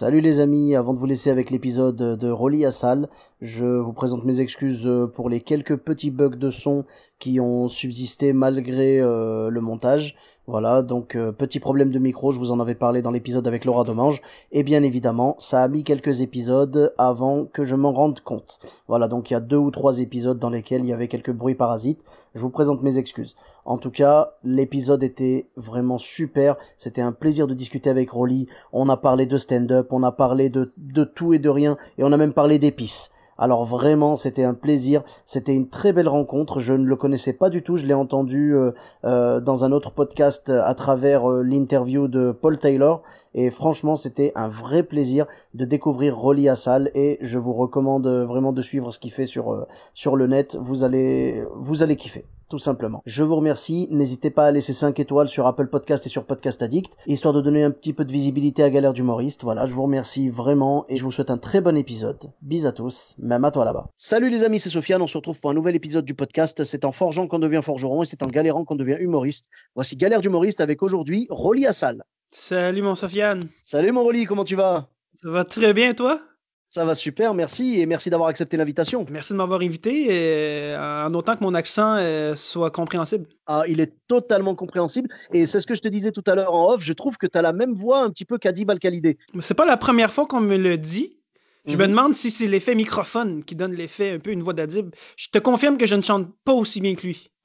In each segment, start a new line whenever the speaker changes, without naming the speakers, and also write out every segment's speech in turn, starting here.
Salut les amis, avant de vous laisser avec l'épisode de Rolly à Salle, je vous présente mes excuses euh, pour les quelques petits bugs de son qui ont subsisté malgré euh, le montage. Voilà, donc euh, petit problème de micro, je vous en avais parlé dans l'épisode avec Laura Domange, et bien évidemment, ça a mis quelques épisodes avant que je m'en rende compte. Voilà, donc il y a deux ou trois épisodes dans lesquels il y avait quelques bruits parasites, je vous présente mes excuses. En tout cas, l'épisode était vraiment super, c'était un plaisir de discuter avec Rolly, on a parlé de stand-up, on a parlé de, de tout et de rien, et on a même parlé d'épices. Alors vraiment, c'était un plaisir, c'était une très belle rencontre. Je ne le connaissais pas du tout, je l'ai entendu euh, euh, dans un autre podcast euh, à travers l'interview de Paul Taylor. Et franchement, c'était un vrai plaisir de découvrir Rolly Assal et je vous recommande vraiment de suivre ce qu'il fait sur sur le net. Vous allez vous allez kiffer tout simplement. Je vous remercie, n'hésitez pas à laisser 5 étoiles sur Apple Podcast et sur Podcast Addict, histoire de donner un petit peu de visibilité à Galère d'humoriste. Voilà, je vous remercie vraiment et je vous souhaite un très bon épisode. Bis à tous, même à toi là-bas. Salut les amis, c'est Sofiane, on se retrouve pour un nouvel épisode du podcast. C'est en forgeant qu'on devient forgeron et c'est en galérant qu'on devient humoriste. Voici Galère d'humoriste avec aujourd'hui Rolly Assal. Salut mon Sofiane. Salut mon Roli, comment tu vas Ça va très bien toi ça va super, merci et merci d'avoir accepté l'invitation. Merci de m'avoir invité, et, euh, en autant que mon accent euh, soit compréhensible. Ah, il est totalement compréhensible et c'est ce que je te disais tout à l'heure en off, je trouve que tu as la même voix un petit peu qu'Adi Balkalidé. Mais c'est pas la première fois qu'on me le dit. Je me mhm. demande si c'est l'effet microphone qui donne l'effet un peu une voix d'Adib.
Je te confirme que je ne chante pas aussi bien que lui.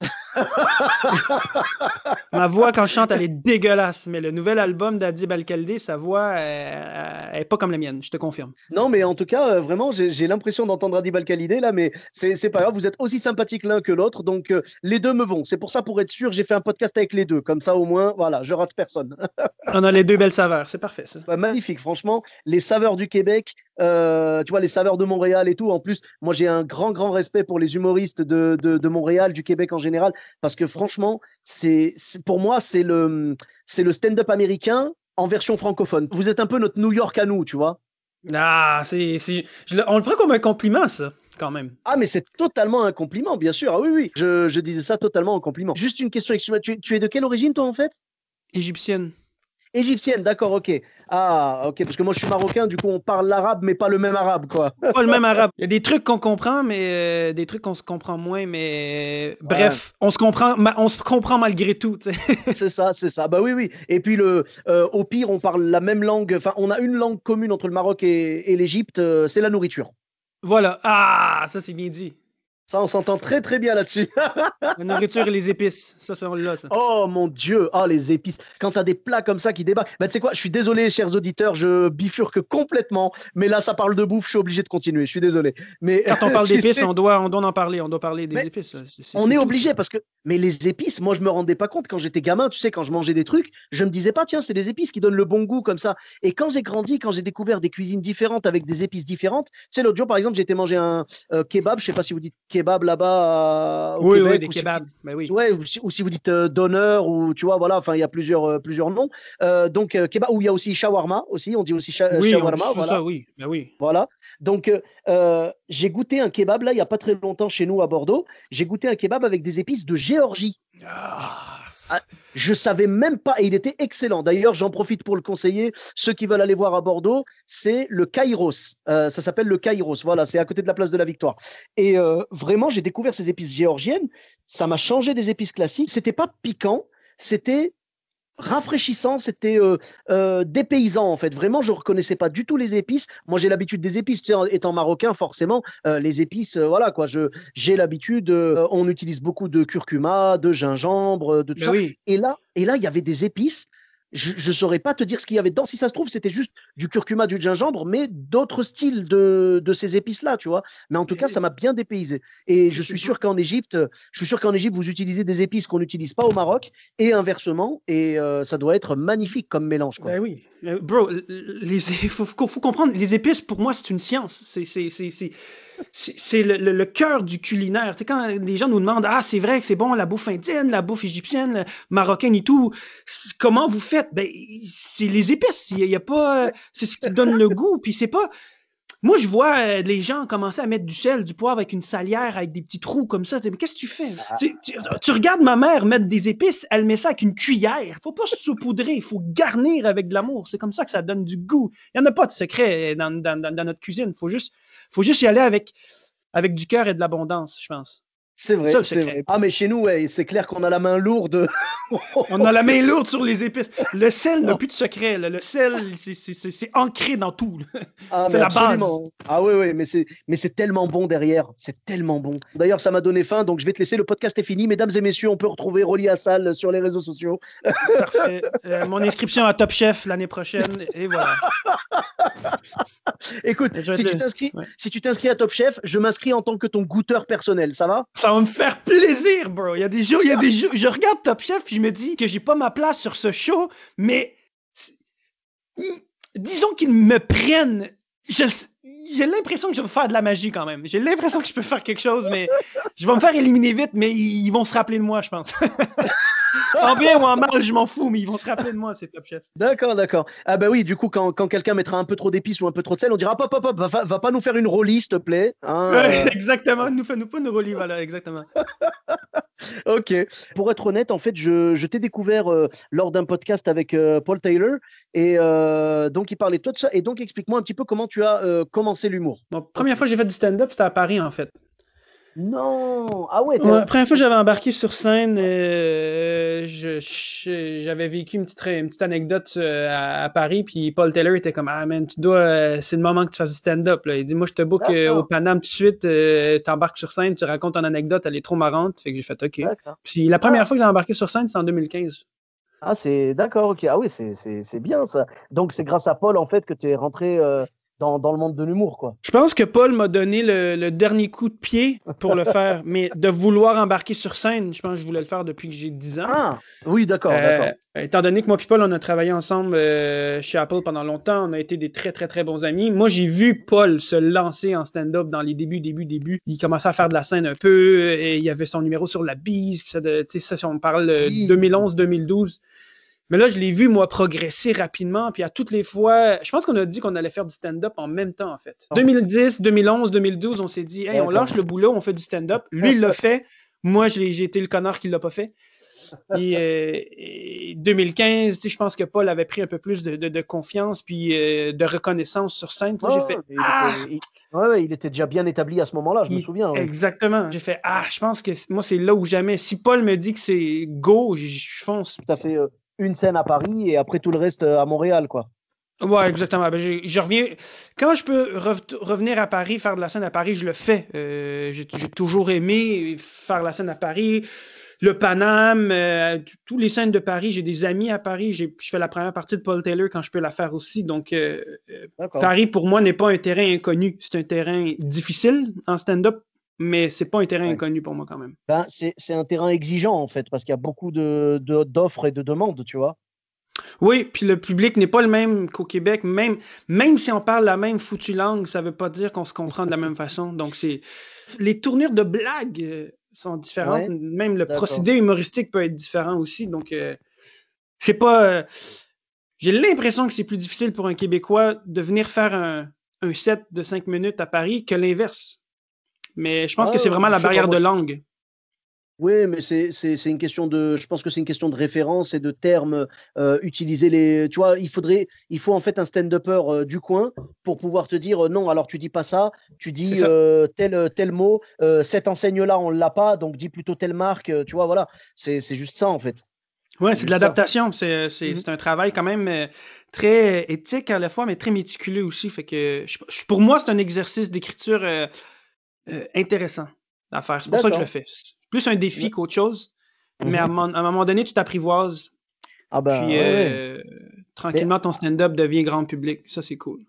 Ma voix quand je chante, elle est dégueulasse, mais le nouvel album d'Adib al sa voix euh, euh, elle, est pas comme la mienne, je te confirme.
Non, mais en tout cas, euh, vraiment, j'ai l'impression d'entendre Adi al là, mais c'est pas grave, vous êtes aussi sympathiques l'un que l'autre, donc les deux me vont. C'est pour ça, pour être sûr, j'ai fait un podcast avec les deux, comme ça au moins, voilà, je rate personne. On a les deux belles saveurs, c'est parfait. Bah, magnifique, franchement, les saveurs du Québec, tu vois, les saveurs de Montréal et tout. En plus, moi j'ai un grand, grand respect pour les humoristes de, de, de Montréal, du Québec en général parce que franchement, c'est pour moi, c'est le, le stand-up américain en version francophone. Vous êtes un peu notre New York à nous, tu vois. Ah, c'est, on le prend comme un compliment, ça. Quand même. Ah, mais c'est totalement un compliment, bien sûr. Ah oui, oui, je, je disais ça totalement en compliment. Juste une question, tu, es de quelle origine, toi, en fait Égyptienne. Égyptienne, d'accord, ok. Ah, ok, parce que moi je suis marocain, du coup on parle l'arabe, mais pas le même arabe, quoi. Pas le même arabe.
Il y a des trucs qu'on comprend, mais euh, des trucs qu'on se comprend moins, mais
euh, bref, on se comprend, on se comprend malgré tout. c'est ça, c'est ça. Bah oui, oui. Et puis le, euh, au pire, on parle la même langue. Enfin, on a une langue commune entre le Maroc et, l'Égypte, c'est la nourriture. Voilà. Ah, ça c'est bien dit. Ça, on s'entend très très bien là-dessus. la nourriture et les épices, ça, c'est là. Ça. Oh mon Dieu, ah, les épices. Quand tu as des plats comme ça qui débarquent, ben tu sais quoi, je suis désolé, chers auditeurs, je bifurque complètement, mais là, ça parle de bouffe, je suis obligé de continuer. Je suis désolé. Mais quand on parle d'épices, on
doit, on doit en
parler, on doit parler des épices. on est, obligé parce que, mais les épices, moi, je me rendais pas compte quand j'étais gamin. Tu sais, quand je mangeais des trucs, je me disais pas, tiens, c'est des épices qui donnent le bon goût comme ça. Et quand j'ai grandi, quand j'ai découvert des cuisines différentes avec des épices différentes, tu sais, l'autre jour, par exemple, j'ai été manger un euh, kebab. Je sais pas si vous dites kebabs là-bas. oui, oui, des ou kebabs. Si, mais oui. ou, si, vous dites euh, donneur, ou tu vois, voilà, enfin, il y a plusieurs, euh, plusieurs noms. Euh, donc, kebab, ou il y a aussi shawarma aussi, on dit aussi oui, shawarma. voilà. oui, oui. Voilà. Donc, j'ai goûté un kebab là, il n'y a pas très longtemps chez nous à Bordeaux. J'ai goûté un kebab avec des épices de Géorgie. Ah. Ah, je savais même pas, et il était excellent. D'ailleurs, j'en profite pour le conseiller. Ceux qui veulent aller voir à Bordeaux, c'est le Kairos. Euh, ça s'appelle le Kairos. Voilà, c'est à côté de la place de la Victoire. Et euh, vraiment, j'ai découvert ces épices géorgiennes. Ça m'a changé des épices classiques. C'était pas piquant, c'était rafraîchissant, c'était euh, euh, des paysans dépaysant en fait. Vraiment, je ne reconnaissais pas du tout les épices. Moi, j'ai l'habitude des épices. étant marocain, forcément, euh, les épices, voilà quoi. Je j'ai l'habitude. on utilise beaucoup de curcuma, de gingembre, de tout ça. Et là, et là, il y avait des épices je ne saurais pas te dire ce qu'il y avait dedans. Si ça se trouve, c'était juste du curcuma, du gingembre, mais d'autres styles de, ces épices-là, tu vois. Mais en tout cas, ça m'a bien dépaysé. Et je suis sûr qu'en Égypte, je suis sûr qu'en Égypte, vous utilisez des épices qu'on n'utilise pas au Maroc et inversement. Et euh, ça doit être magnifique comme mélange. Ben oui, euh, bro, il faut,
faut, comprendre, les épices, pour moi, c'est une science. C'est c'est le, cœur du culinaire. c'est quand des gens nous demandent Ah, c'est vrai que c'est bon, la bouffe indienne, la bouffe égyptienne, marocaine et tout, comment vous faites ben, C'est les épices. pas. C'est ce qui donne le goût. Puis c'est pas. Moi, je vois euh, les gens commencer à mettre du sel, du poivre avec une salière, avec des petits trous comme ça. qu'est-ce que tu fais? Tu, regardes ma mère mettre des épices, elle met ça avec une cuillère. Faut pas se saupoudrer, il faut garnir avec de l'amour. C'est comme ça que ça donne du goût. Il n'y en a pas de secret euh, dans, dans, notre cuisine. Il faut juste, faut juste y aller avec, avec du cœur et de l'abondance, je pense.
C'est vrai, c'est vrai. Ah, mais chez nous, ouais, c'est clair qu'on a la main lourde. on a la main lourde sur les
épices. Le sel n'a plus de secret. Le sel, c'est, ancré dans
tout. Ah, c'est la base. Ah oui, oui, mais c'est, mais c'est tellement bon derrière. C'est tellement bon. D'ailleurs, ça m'a donné faim, donc je vais te laisser. Le podcast est fini. Mesdames et messieurs, on peut retrouver Rolly Assal sur les réseaux sociaux. Parfait. Euh, mon inscription à Top Chef l'année prochaine. Et voilà. Écoute, si, tu t'inscris, si tu t'inscris à Top Chef, je m'inscris en tant que ton goûteur personnel. Ça va ça va me faire plaisir, bro. Il y a des jours, il y a des jours, je regarde Top Chef, je me dis que j'ai
pas ma place sur ce show, mais disons qu'ils me prennent. J'ai l'impression que je vais faire de la magie quand même. J'ai l'impression que je peux faire quelque chose, mais
je vais me faire éliminer vite, mais ils vont se rappeler de moi, je pense. en bien ou en mal, je m'en fous, mais ils vont se rappeler de moi, ces Top chefs. D'accord, d'accord. Ah bah oui, du coup, quand, quelqu'un mettra un peu trop d'épices ou un peu trop de sel, on dira hop, hop, hop, va, pas nous faire une rollie, s'il te plaît. Hein, euh. Exactement, nous fais nous pas une roli, voilà, exactement. ok. Pour être honnête, en fait, je, t'ai découvert euh, lors d'un podcast avec euh, Paul Taylor, et donc il parlait de toi de ça, et donc explique-moi un petit peu comment tu as commencé l'humour. Bon, première fois que j'ai fait du stand-up, c'était à Paris, en fait. Non! Ah ouais, La première
fois que j'avais embarqué sur scène, euh, j'avais vécu une petite, anecdote euh, à, Paris, puis Paul Taylor était comme Ah man, tu dois. Euh, c'est le moment que tu fasses du stand-up. Il dit Moi, je te book au Paname tout de suite, Tu t'embarques sur scène, tu racontes ton anecdote, elle est trop marrante. Fait que j'ai fait OK. Puis la première ah! fois que j'ai embarqué sur scène, c'est en 2015.
Ah, c'est d'accord, ok. Ah oui, c'est bien ça. Donc, c'est grâce à Paul, en fait, que tu es rentré dans, le monde de l'humour. quoi.
Je pense que Paul m'a donné le, dernier coup de pied pour le faire, mais de vouloir embarquer sur scène, je pense que je voulais le faire depuis que j'ai 10 ans. Ah,
oui, d'accord, euh, d'accord.
Étant donné que moi et Paul, on a travaillé ensemble euh, chez Apple pendant longtemps, on a été des très, très, très bons amis. Moi, j'ai vu Paul se lancer en stand-up dans les débuts, débuts, débuts. Il commençait à faire de la scène un peu, et il y avait son numéro sur la bise. Ça, sais, ça si on parle 2011-2012, mais là, je l'ai vu, moi, progresser rapidement. Puis à toutes les fois, je pense qu'on a dit qu'on allait faire du stand-up en même temps, en fait. 2010, 2011, 2012, on s'est dit, hey, on lâche le boulot, on fait du stand-up. Lui, il l'a fait. Moi, j'ai été le connard qui ne l'a pas fait. Euh, et, 2015 2015, je pense que Paul avait pris un peu plus de, confiance puis euh, de reconnaissance
sur scène. Oh, j'ai ah, fait. Il, était, ah! ouais, il, était déjà bien établi à ce moment-là, je me souviens. Exactement.
J'ai fait Ah, je pense que moi, c'est là où jamais. Si Paul me dit que c'est go, je fonce. Tout à
fait. Euh, une scène à Paris et après tout le reste euh, à Montréal, quoi.
Oui, exactement. Ben, je, reviens. Quand je peux revenir à Paris, faire de la scène à Paris, je le fais. Euh, j'ai toujours aimé faire la scène à Paris le Paname, euh, toutes tous les scènes de Paris. J'ai des amis à Paris. Je fais la première partie de Paul Taylor quand je peux la faire aussi. Donc, Paris, pour moi, n'est pas un terrain inconnu. C'est un terrain difficile en stand-up mais c'est pas un terrain inconnu pour moi quand même.
Ben, c'est un terrain exigeant en fait, parce qu'il y a beaucoup d'offres de, d'offres et de demandes, tu vois. Oui, puis le public n'est pas le même qu'au Québec. Même, même si on
parle la même foutue langue, ça ne veut pas dire qu'on se comprend de la même façon. Donc, c'est les tournures de blagues euh, sont différentes. même le procédé humoristique peut être différent aussi. Donc, euh, c'est pas. Euh, j'ai l'impression que c'est plus difficile pour un Québécois de venir faire un set de cinq minutes à Paris que l'inverse. Mais je pense que ah, c'est vraiment la barrière de langue.
Oui, mais c'est une question de. Je pense que c'est une question de référence et de termes. Euh, les. Tu vois, il faudrait. Il faut en fait un stand-upper euh, du coin pour pouvoir te dire euh, non, alors tu dis pas ça, tu dis euh, tel, tel mot, cette enseigne-là, on l'a pas, donc dis plutôt telle marque. tu vois, voilà. C'est juste ça en fait. Oui, c'est de l'adaptation.
Mm-hmm. C'est un travail quand même très éthique à la fois, mais très méticuleux aussi. Fait que pour moi, c'est un exercice d'écriture euh, intéressant à C'est pour ça que je le fais. Plus un défi qu'autre chose. Mais mhm. à, un moment donné, tu t'apprivoises.
Ah ben, puis, euh, tranquillement,
ton stand-up devient grand public. Ça, c'est cool.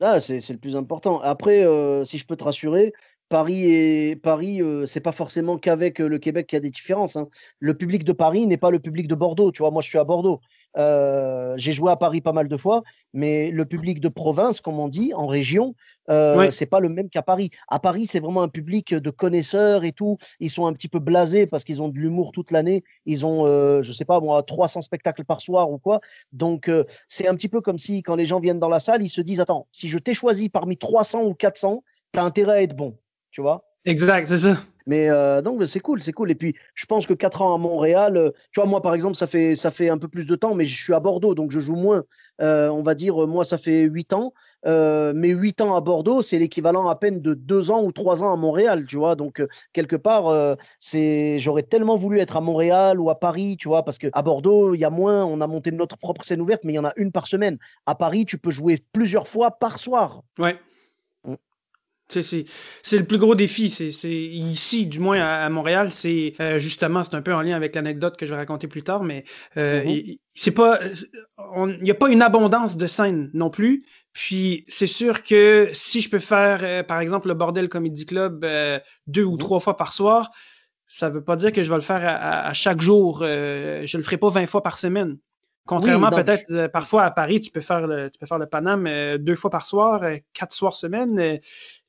Ah, c'est le plus important. Après, euh, si je peux te rassurer, Paris et Paris, c'est pas forcément qu'avec le Québec qu'il y a des différences. Hein. Le public de Paris n'est pas le public de Bordeaux. Tu vois, moi je suis à Bordeaux. Euh, j'ai joué à Paris pas mal de fois, mais le public de province, comme on dit, en région, euh, c'est pas le même qu'à Paris. À Paris, c'est vraiment un public de connaisseurs et tout. Ils sont un petit peu blasés parce qu'ils ont de l'humour toute l'année. Ils ont, euh, je sais pas moi, 300 spectacles par soir ou quoi. Donc, euh, c'est un petit peu comme si, quand les gens viennent dans la salle, ils se disent Attends, si je t'ai choisi parmi 300 ou 400, t'as intérêt à être bon. Tu vois
Exact, c'est ça.
Mais euh, donc, bah, c'est cool, c'est cool. Et puis, je pense que 4 ans à Montréal, euh, tu vois, moi, par exemple, ça fait, ça fait un peu plus de temps, mais je suis à Bordeaux, donc je joue moins. Euh, on va dire, moi, ça fait 8 ans. mais 8 ans à Bordeaux, c'est l'équivalent à peine de 2 ans ou 3 ans à Montréal, tu vois. Donc, quelque part, c'est j'aurais tellement voulu être à Montréal ou à Paris, tu vois, parce qu'à Bordeaux, il y a moins, on a monté notre propre scène ouverte, mais il y en a une par semaine. À Paris, tu peux jouer plusieurs fois par soir. Ouais. C'est le plus gros défi. C'est ici,
du moins à, Montréal, c'est euh, justement, c'est un peu en lien avec l'anecdote que je vais raconter plus tard, mais euh, mm-hmm. c'est pas, il n'y a pas une abondance de scènes non plus. Puis c'est sûr que si je peux faire, euh, par exemple, le Bordel Comedy Club deux ou mm-hmm. trois fois par soir, ça ne veut pas dire que je vais le faire à, chaque jour. je ne le ferai pas 20 fois par semaine. Contrairement peut-être parfois à Paris, tu peux faire le, peux faire le Paname deux fois par soir, quatre soirs semaine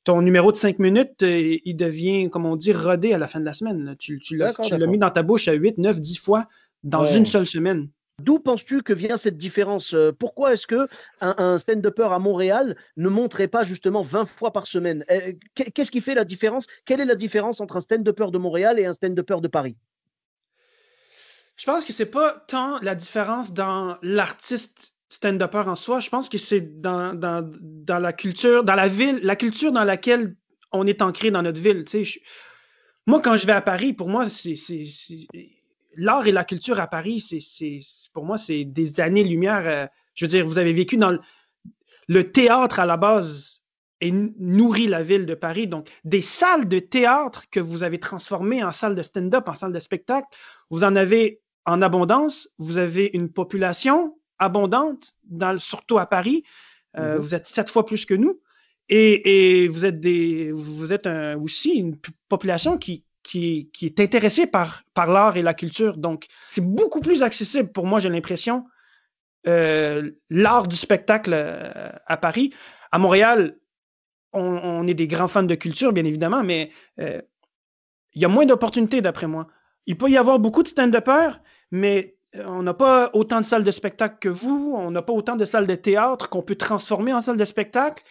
ton numéro de 5 minutes, euh, il devient, comme on dit, rodé
à la fin de la semaine. Tu, l'as mis dans ta bouche à 8, 9, 10 fois dans une seule semaine. D'où penses-tu que vient cette différence euh, Pourquoi est-ce que un, stand-upper à Montréal ne montrait pas justement 20 fois par semaine euh, Qu'est-ce qui fait la différence Quelle est la différence entre un stand-upper de Montréal et un stand-upper de Paris Je pense que c'est pas tant la
différence dans l'artiste stand-upper en soi. Je pense que c'est dans, dans, dans, la culture, dans la ville, la culture dans laquelle on est ancré dans notre ville. Moi, quand je vais à Paris, pour moi, c'est l'art et la culture à Paris, c'est pour moi, c'est des années-lumière. Euh, je veux dire, vous avez vécu dans le, théâtre à la base et nourrit la ville de Paris. Donc, des salles de théâtre que vous avez transformées en salles de stand-up, en salles de spectacle, vous en avez en abondance, vous avez une population abondante, surtout à Paris. Euh, mhm. Vous êtes sept fois plus que nous. Et, vous êtes, des, vous êtes aussi une population qui, est intéressée par, l'art et la culture. Donc, c'est beaucoup plus accessible pour moi, j'ai l'impression, euh, l'art du spectacle euh, à Paris. À Montréal, on, est des grands fans de culture, bien évidemment, mais il y a moins d'opportunités, d'après moi. Il peut y avoir beaucoup de stand peur, mais on n'a pas autant de salles de spectacle que vous, on n'a pas autant de salles de théâtre qu'on peut transformer en salles de spectacle.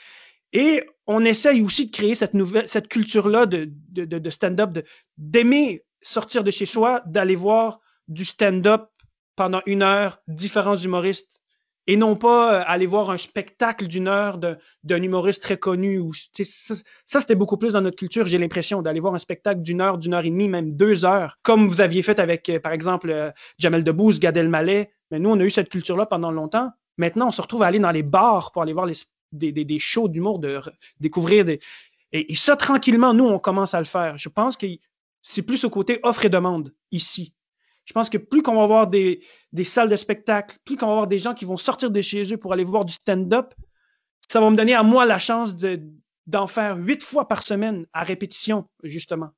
Et on essaye aussi de créer cette, nouvelle, culture-là de, de stand-up, d'aimer sortir de chez soi, d'aller voir du stand-up pendant une heure, différents humoristes et non pas euh, aller voir un spectacle d'une heure d'un humoriste très connu. Ou, ça, c'était beaucoup plus dans notre culture, j'ai l'impression, d'aller voir un spectacle d'une heure, d'une heure et demie, même deux heures, comme vous aviez fait avec, euh, par exemple, euh, Jamel Debbouze, Gad Elmaleh. Mais nous, on a eu cette culture-là pendant longtemps. Maintenant, on se retrouve à aller dans les bars pour aller voir les, des, shows d'humour, de découvrir des... et ça, tranquillement, nous, on commence à le faire. Je pense que c'est plus au côté offre et demande ici. Je pense que plus qu'on va avoir des, salles de spectacle, plus qu'on va avoir des gens qui vont sortir de chez eux pour aller voir du stand-up, ça va me donner à moi la chance d'en faire huit fois par semaine à répétition, justement.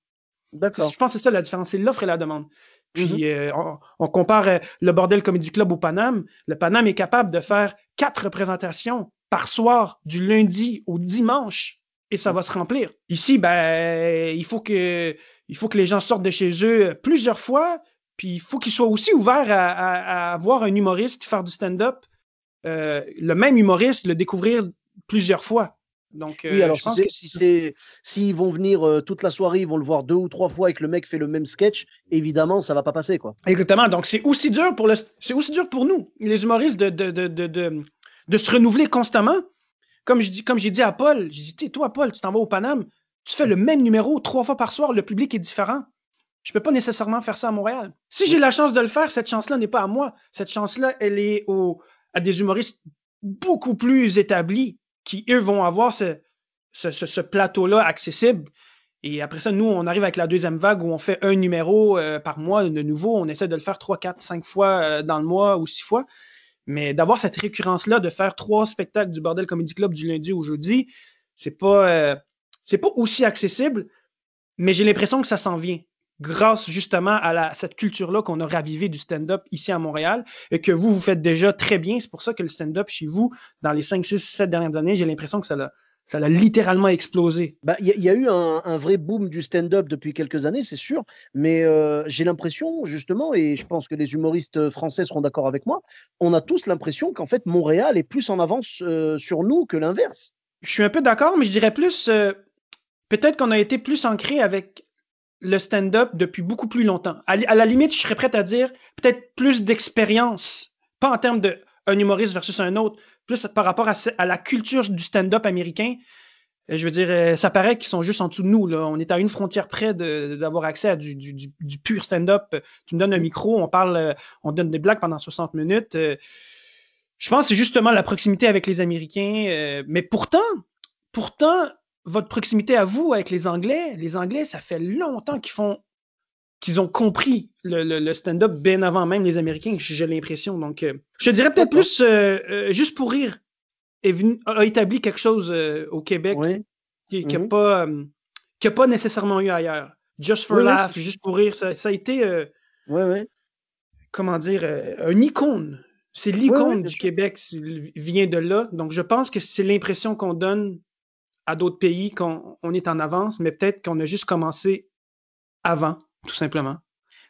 D'accord. Je pense que c'est ça la différence, c'est l'offre et la demande. Puis mm-hmm. euh, on, compare euh, le Bordel comedy Club au Paname. Le Paname est capable de faire quatre représentations par soir, du lundi au dimanche, et ça mm. va se remplir. Ici, ben, il faut que, il faut que les gens sortent de chez eux plusieurs fois puis il faut qu'il soit aussi ouvert à, voir avoir un humoriste faire du stand-up, euh, le même humoriste, le découvrir plusieurs
fois. Donc, euh, oui, alors si c'est s'ils vont venir euh, toute la soirée, ils vont le voir deux ou trois fois et que le mec fait le même sketch, évidemment, ça va pas passer quoi.
Exactement. Donc c'est aussi dur pour le, c'est aussi dur pour nous, les humoristes, de, de, se renouveler constamment. Comme je dis, comme j'ai dit à Paul, j'ai dit, toi Paul, tu t'en vas au Paname, tu fais le même numéro trois fois par soir, le public est différent. Je ne peux pas nécessairement faire ça à Montréal. Si j'ai la chance de le faire, cette chance-là n'est pas à moi. Cette chance-là, elle est à des humoristes beaucoup plus établis qui, eux, vont avoir ce, plateau-là accessible. Et après ça, nous, on arrive avec la deuxième vague où on fait un numéro euh, par mois de nouveau. On essaie de le faire trois, quatre, cinq fois euh, dans le mois ou six fois. Mais d'avoir cette récurrence-là, de faire trois spectacles du Bordel Comedy Club du lundi au jeudi, c'est pas, euh, pas aussi accessible, mais j'ai l'impression que ça s'en vient grâce justement à cette culture-là qu'on a ravivée du stand-up ici à Montréal et que vous, vous faites déjà très bien. C'est pour ça que le stand-up chez vous, dans les 5, 6, 7 dernières années, j'ai l'impression que
ça l'a ça l'a littéralement explosé. Bah, il bah, y, y, a eu un, vrai boom du stand-up depuis quelques années, c'est sûr, mais euh, j'ai l'impression, justement, et je pense que les humoristes français seront d'accord avec moi, on a tous l'impression qu'en fait, Montréal est plus en avance euh, sur nous que l'inverse. Je
suis un peu d'accord, mais je dirais plus, euh,
peut-être qu'on a été plus ancré avec,
le stand-up depuis beaucoup plus longtemps. À, la limite, je serais prêt à dire peut-être plus d'expérience, pas en termes de un humoriste versus un autre, plus par rapport à, la culture du stand-up américain. Euh, je veux dire, euh, ça paraît qu'ils sont juste en dessous de nous. Là. On est à une frontière près d'avoir accès à du, du pur stand-up. Tu me donnes un micro, on parle, euh, on donne des blagues pendant 60 minutes. Je pense que c'est justement la proximité avec les Américains. Mais pourtant, pourtant, votre proximité à vous avec les Anglais, les Anglais, ça fait longtemps qu'ils font qu'ils ont compris le, stand-up bien avant même les Américains, j'ai l'impression. Donc, euh, je te dirais peut-être plus, euh, euh, juste pour rire, et a établi quelque chose au Québec qui n'a mm-hmm. pas, pas, nécessairement eu ailleurs. Just for laugh, juste pour rire, ça, a été, comment dire, une icône. C'est l'icône du Québec, il vient de là. Donc, je pense que c'est l'impression qu'on donne à d'autres pays quand on est en avance, mais peut-être qu'on a juste commencé
avant, tout simplement.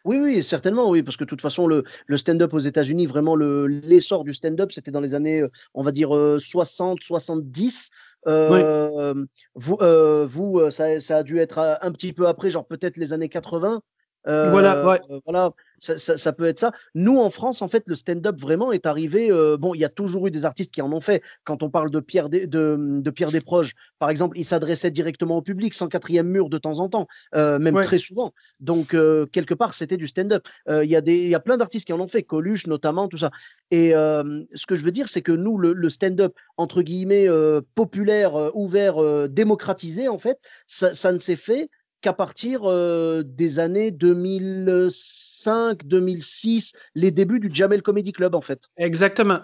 Oui, oui, certainement, oui, parce que de toute façon, le, stand-up aux États-Unis, vraiment le, l'essor du stand-up, c'était dans les années, euh, on va dire, 60, euh, 70. Euh, vous, vous ça, a dû être un petit peu après, genre peut-être les années 80 voilà, euh, voilà ça, peut être ça. Nous, en France, en fait, le stand-up vraiment est arrivé. Euh, bon, il y a toujours eu des artistes qui en ont fait. Quand on parle de Pierre, de, de, Pierre Desproges, par exemple, il s'adressait directement au public, 104 quatrième mur de temps en temps, euh, même très souvent. Donc, quelque part, c'était du stand-up. Il y, y, a plein d'artistes qui en ont fait, Coluche notamment, tout ça. Et ce que je veux dire, c'est que nous, le, stand-up, entre guillemets, populaire, ouvert, démocratisé, en fait, ça ne s'est fait qu'à partir euh, des années 2005, 2006, les débuts du Jamel Comedy Club, en fait. Exactement.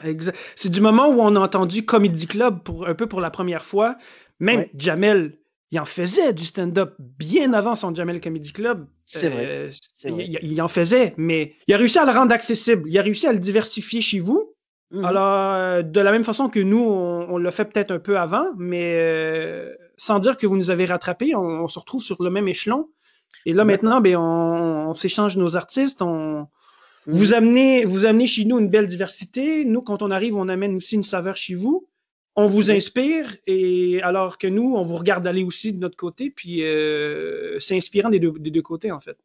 c'est du moment où on a entendu Comedy Club pour, un peu pour la première
fois. Même Jamel, il en faisait du stand-up bien avant son Jamel Comedy Club. C'est vrai. Euh, il, en faisait, mais il a réussi à le rendre accessible. Il a réussi à le diversifier chez vous. Mhm. Alors, euh, de la même façon que nous, on, on l'a fait peut-être un peu avant, mais sans dire que vous nous avez rattrapés, on, se retrouve sur le même échelon. Et là, maintenant, ben, on, s'échange nos artistes, on, mhm. vous amenez, vous chez nous une belle diversité. Nous, quand on arrive, on amène aussi une saveur chez vous. On vous mhm. inspire, et alors que nous, on vous regarde aller aussi de notre côté. Puis euh, c'est inspirant des deux
côtés, en fait.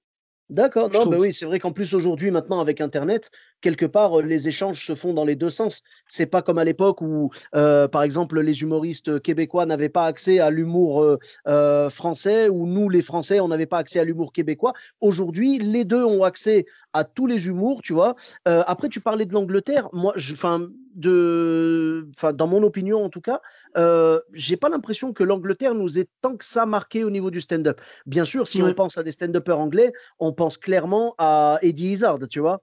D'accord, non, mais ben oui, c'est vrai qu'en plus aujourd'hui, maintenant avec Internet, quelque part, euh, les échanges se font dans les deux sens. C'est pas comme à l'époque où, euh, par exemple, les humoristes québécois n'avaient pas accès à l'humour euh, français, ou nous, les Français, on n'avait pas accès à l'humour québécois. Aujourd'hui, les deux ont accès à tous les humours, tu vois. après, tu parlais de l'Angleterre. Moi, je, de, enfin, dans mon opinion en tout cas, euh, j'ai pas l'impression que l'Angleterre nous ait tant que ça marqué au niveau du stand-up. Bien sûr, si on pense à des stand-uppers anglais, on pense clairement à Eddie Izzard, tu vois.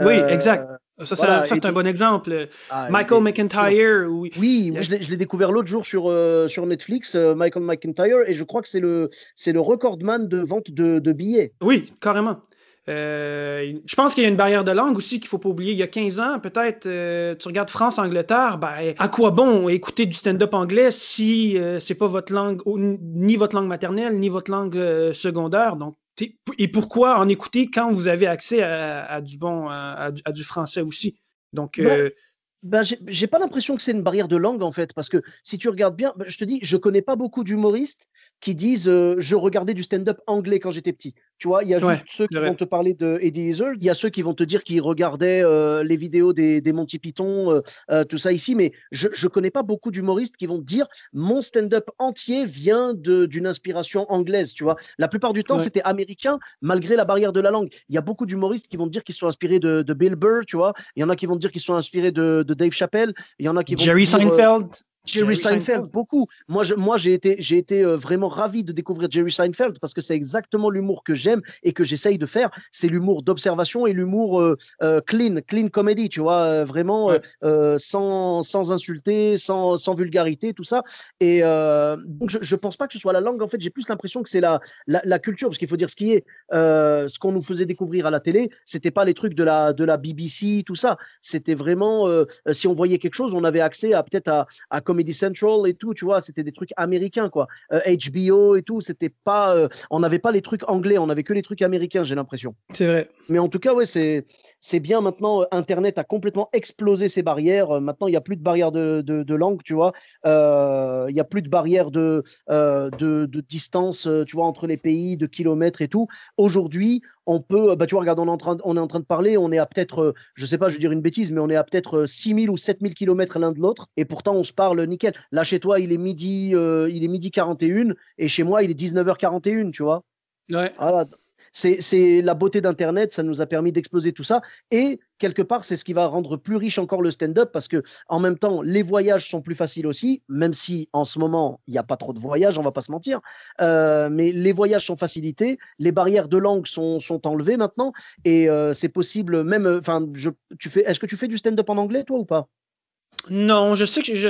Oui, euh, exact. Ça, c'est un
bon exemple. Ah, Michael McIntyre.
Oui, oui je l'ai découvert l'autre jour sur, euh, sur Netflix, Michael McIntyre, et je crois que c'est le, le recordman de vente de, de, billets. Oui, carrément. Euh, je pense qu'il y a une barrière de langue aussi qu'il ne faut pas oublier. Il y a 15 ans,
peut-être, euh, tu regardes France-Angleterre, ben, à quoi bon écouter du stand-up anglais si ce euh, c'est pas votre langue, ni votre langue maternelle, ni votre langue secondaire? Donc, et pourquoi en écouter quand vous avez accès à, du bon, à, du français aussi?
Donc, n'ai Ben, j'ai pas l'impression que c'est une barrière de langue en fait, parce que si tu regardes bien, ben, je te dis, je connais pas beaucoup d'humoristes qui disent euh, je regardais du stand-up anglais quand j'étais petit. Tu vois, il y a ceux qui vont te parler de Eddie il y a ceux qui vont te dire qu'ils regardaient euh, les vidéos des, Monty Python, euh, tout ça ici, mais je ne connais pas beaucoup d'humoristes qui vont te dire mon stand-up entier vient d'une inspiration anglaise, tu vois. La plupart du temps, c'était américain, malgré la barrière de la langue. Il y a beaucoup d'humoristes qui vont dire qu'ils sont inspirés de, de, Bill Burr, tu vois. Il y en a qui vont dire qu'ils sont inspirés de, de Dave Chappelle. Il y en a qui vont Jerry Seinfeld.
Jerry Seinfeld,
beaucoup. Moi, je, moi, j'ai été, j'ai été euh, vraiment ravi de découvrir Jerry Seinfeld parce que c'est exactement l'humour que j'aime et que j'essaye de faire. C'est l'humour d'observation et l'humour euh, euh, clean, clean comedy, tu vois, vraiment sans, sans insulter, sans, sans vulgarité, tout ça. Et donc, je, je pense pas que ce soit la langue. En fait, j'ai plus l'impression que c'est la, la, la, culture, parce qu'il faut dire ce qui est, ce qu'on nous faisait découvrir à la télé, c'était pas les trucs de la, de la BBC, tout ça. C'était vraiment, si on voyait quelque chose, on avait accès à peut-être à, à Comedy Central et tout, tu vois, c'était des trucs américains, quoi. HBO euh, et tout, c'était pas. Euh, on n'avait pas les trucs anglais, on n'avait que les trucs américains, j'ai l'impression. C'est vrai. Mais en tout cas, ouais, c'est, c'est bien maintenant. Euh, Internet a complètement explosé ses barrières. Maintenant, il n'y a plus de barrières de, de, langue, tu vois. Il n'y a plus de barrières de, de, de, distance, tu vois, entre les pays, de kilomètres et tout. Aujourd'hui, on peut, bah, tu vois, regarde, on est en train, de, on est en train de parler, on est à peut-être, euh, je sais pas, je vais dire une bêtise, mais on est à peut-être 6000 euh, ou 7000 km l'un de l'autre, et pourtant on se parle nickel. Là, chez toi, il est midi, euh, il est midi 41, et chez moi, il est 19h41, tu vois. Ouais. Voilà. Ah c'est la beauté d'Internet, ça nous a permis d'exploser tout ça. Et quelque part, c'est ce qui va rendre plus riche encore le stand-up parce que, en même temps, les voyages sont plus faciles aussi, même si en ce moment, il n'y a pas trop de voyages, on va pas se mentir. Euh, mais les voyages sont facilités, les barrières de langue sont, enlevées maintenant et euh, c'est possible même. Euh, enfin, tu fais. Est-ce que tu fais du stand-up en anglais, toi, ou pas
Non, je sais que je,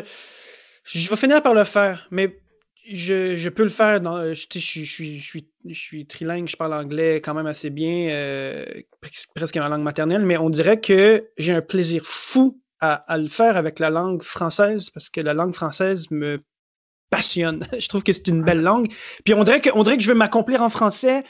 je vais finir par le faire,
mais je, peux le faire. Dans, euh, je, suis, je, suis, trilingue, je parle anglais quand même assez bien, euh, presque ma langue maternelle, mais on dirait que j'ai un plaisir fou à, à, le faire avec la langue française parce que la langue française me passionne. je trouve que c'est une belle langue. Puis on dirait que, on dirait que je veux m'accomplir en français,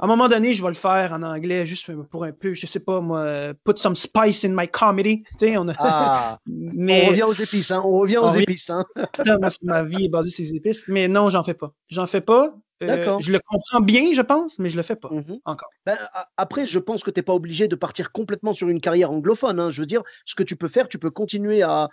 à un moment donné, je vais le faire en anglais, juste pour un peu, je sais pas moi, put some spice in my comedy. Tu sais, on a... ah,
On revient aux épices, hein? On revient aux épices,
hein? ma vie est basée sur les épices. Mais non, j'en fais pas. J'en fais pas. Euh, je le comprends bien, je pense, mais je le fais
pas mmh encore. Ben, après, je pense que tu n'es pas obligé de partir complètement sur une carrière anglophone. Hein. Je veux dire, ce que tu peux faire, tu peux continuer à,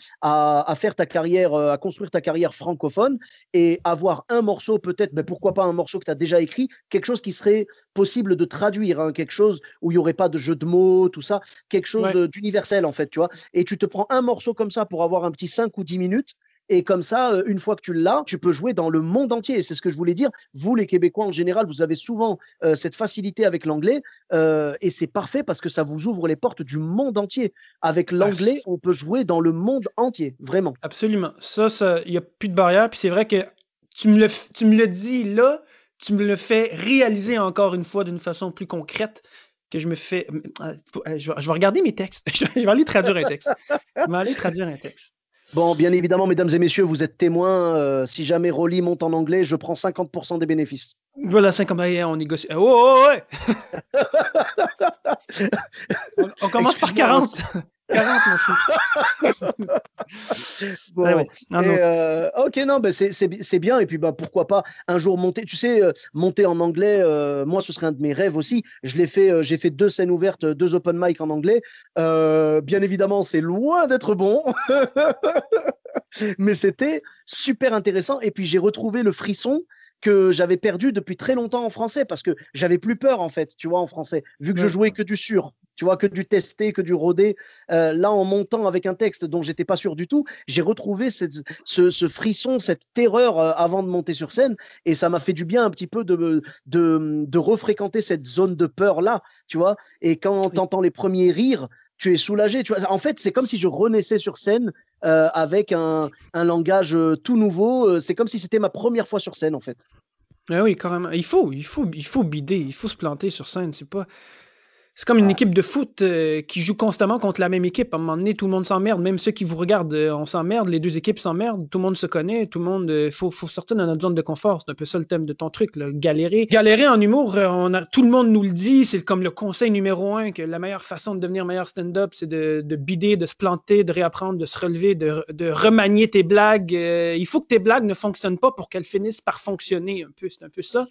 faire ta carrière, euh, à construire ta carrière francophone et avoir un morceau, peut-être, mais ben, pourquoi pas un morceau que tu as déjà écrit, quelque chose qui serait possible de traduire, hein, quelque chose où il n'y aurait pas de jeu de mots, tout ça, quelque chose d'universel en fait, tu vois. Et tu te prends un morceau comme ça pour avoir un petit 5 ou 10 minutes et comme ça, euh, une fois que tu l'as, tu peux jouer dans le monde entier. c'est ce que je voulais dire. Vous, les Québécois en général, vous avez souvent euh, cette facilité avec l'anglais. Euh, et c'est parfait parce que ça vous ouvre les portes du monde entier. Avec ah, l'anglais, on peut jouer dans le monde entier, vraiment. Absolument. Ça, il n'y a plus de barrière.
Puis c'est vrai que tu me, le, tu me le dis là, tu me le fais réaliser encore une fois d'une façon plus concrète que je me fais. Je vais regarder mes textes. Je vais aller traduire un texte.
Je vais aller traduire un texte. Bon, bien évidemment, mesdames et messieurs, vous êtes témoins. Euh, si jamais Rolly monte en anglais, je prends 50% des bénéfices.
Voilà, 50 bah, on négocie. Oh, oh,
oh ouais on, on, commence par 40. 40, ah euh, ok, non, bah, c'est bien. Et puis, bah, pourquoi pas un jour monter Tu sais, euh, monter en anglais, euh, moi, ce serait un de mes rêves aussi. Je l'ai fait, j'ai fait deux scènes ouvertes, deux open mic en anglais. bien évidemment, c'est loin d'être bon. Mais c'était super intéressant. Et puis, j'ai retrouvé le frisson que j'avais perdu depuis très longtemps en français parce que j'avais plus peur en fait, tu vois, en français, vu que je jouais que du sûr, tu vois, que du testé, que du rodé. Euh, là, en montant avec un texte dont j'étais pas sûr du tout, j'ai retrouvé ce, frisson, cette terreur euh, avant de monter sur scène et ça m'a fait du bien un petit peu de, de, de refréquenter cette zone de peur là, tu vois. Et quand on t'entends les premiers rires, tu es soulagé. Tu vois. En fait, c'est comme si je renaissais sur scène euh, avec un, un langage euh, tout nouveau. Euh, c'est comme si c'était ma première fois sur scène, en fait.
Ah oui, quand même. Il faut, il faut, il faut bider, il faut se planter sur scène. C'est pas, c'est comme une équipe de foot euh, qui joue constamment contre la même équipe. À un moment donné, tout le monde s'emmerde. Même ceux qui vous regardent, euh, on s'emmerde. Les deux équipes s'emmerdent. Tout le monde se connaît. Tout le monde. Il euh, faut, sortir de notre zone de confort. C'est un peu ça le thème de ton truc. le Galérer. Galérer en humour, tout le monde nous le dit. C'est comme le conseil numéro un que la meilleure façon de devenir meilleur stand-up, c'est de, bider, de se planter, de réapprendre, de se relever, de, remanier tes blagues. il faut que tes blagues ne fonctionnent pas pour qu'elles finissent par fonctionner un peu. C'est un peu ça.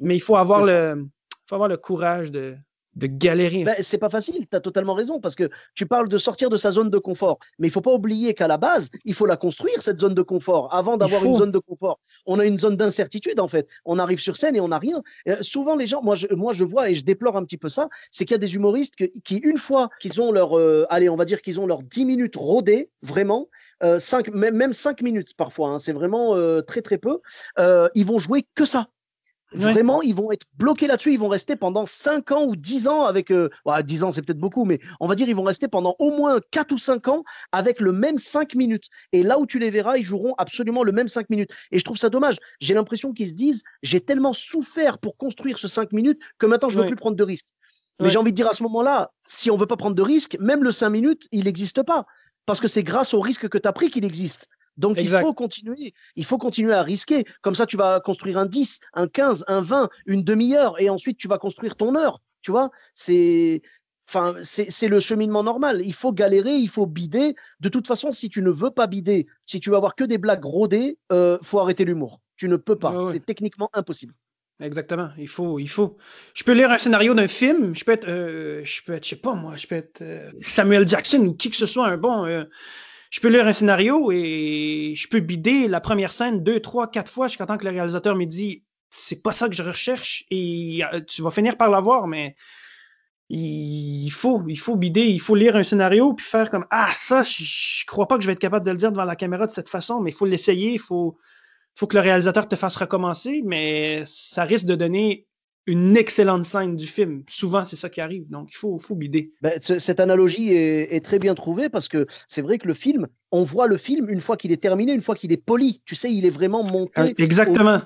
Mais il faut avoir, le,
faut avoir le courage de de galérer. Ben, c'est pas facile, tu as totalement raison, parce que tu parles de sortir de sa zone de confort. Mais il faut pas oublier qu'à la base, il faut la construire, cette zone de confort, avant d'avoir une zone de confort. On a une zone d'incertitude, en fait. On arrive sur scène et on n'a rien. Euh, souvent, les gens, moi je, moi, je vois et je déplore un petit peu ça, c'est qu'il y a des humoristes qui, une fois qu'ils ont leur, euh, allez, on va dire qu'ils ont leur 10 minutes rodées, vraiment, euh, même, 5 minutes parfois, hein, c'est vraiment très très peu, ils vont jouer que ça. Vraiment, ils vont être bloqués là-dessus. Ils vont rester pendant 5 ans ou 10 ans avec. 10 euh, bah, ans, c'est peut-être beaucoup, mais on va dire ils vont rester pendant au moins 4 ou 5 ans avec le même 5 minutes. Et là où tu les verras, ils joueront absolument le même 5 minutes. Et je trouve ça dommage. J'ai l'impression qu'ils se disent j'ai tellement souffert pour construire ce 5 minutes que maintenant je ne veux plus prendre de risques. Mais j'ai envie de dire à ce moment-là, si on ne veut pas prendre de risques, même le 5 minutes, il n'existe pas. Parce que c'est grâce au risque que tu as pris qu'il existe. Donc il faut continuer, il faut continuer à risquer. Comme ça, tu vas construire un 10, un 15, un 20, une demi-heure, et ensuite tu vas construire ton heure. Tu vois, c'est Enfin, c'est le cheminement normal. Il faut galérer, il faut bider. De toute façon, si tu ne veux pas bider, si tu veux avoir que des blagues rodées, euh, faut arrêter l'humour. Tu ne peux pas. C'est techniquement impossible. Exactement. Il faut, il faut.
Je peux lire un scénario d'un film. Je peux être, euh, je peux être, je sais pas moi, je peux être euh, Samuel Jackson ou qui que ce soit, un bon, euh, je peux lire un scénario et je peux bider la première scène deux, trois, quatre fois jusqu'à temps que le réalisateur me dit c'est pas ça que je recherche et euh, tu vas finir par l'avoir, mais il faut, il faut bider, il faut lire un scénario puis faire comme ah ça, je, crois pas que je vais être capable de le dire devant la caméra de cette façon, mais il faut l'essayer, il faut, faut que le réalisateur te fasse recommencer, mais ça risque de donner une excellente scène du film. Souvent, c'est ça qui arrive. Donc, il faut, faut ben,
cette analogie est, très bien trouvée parce que c'est vrai que le film, on voit le film une fois qu'il est terminé, une fois qu'il est poli. Tu sais, il est vraiment monté. Euh, exactement.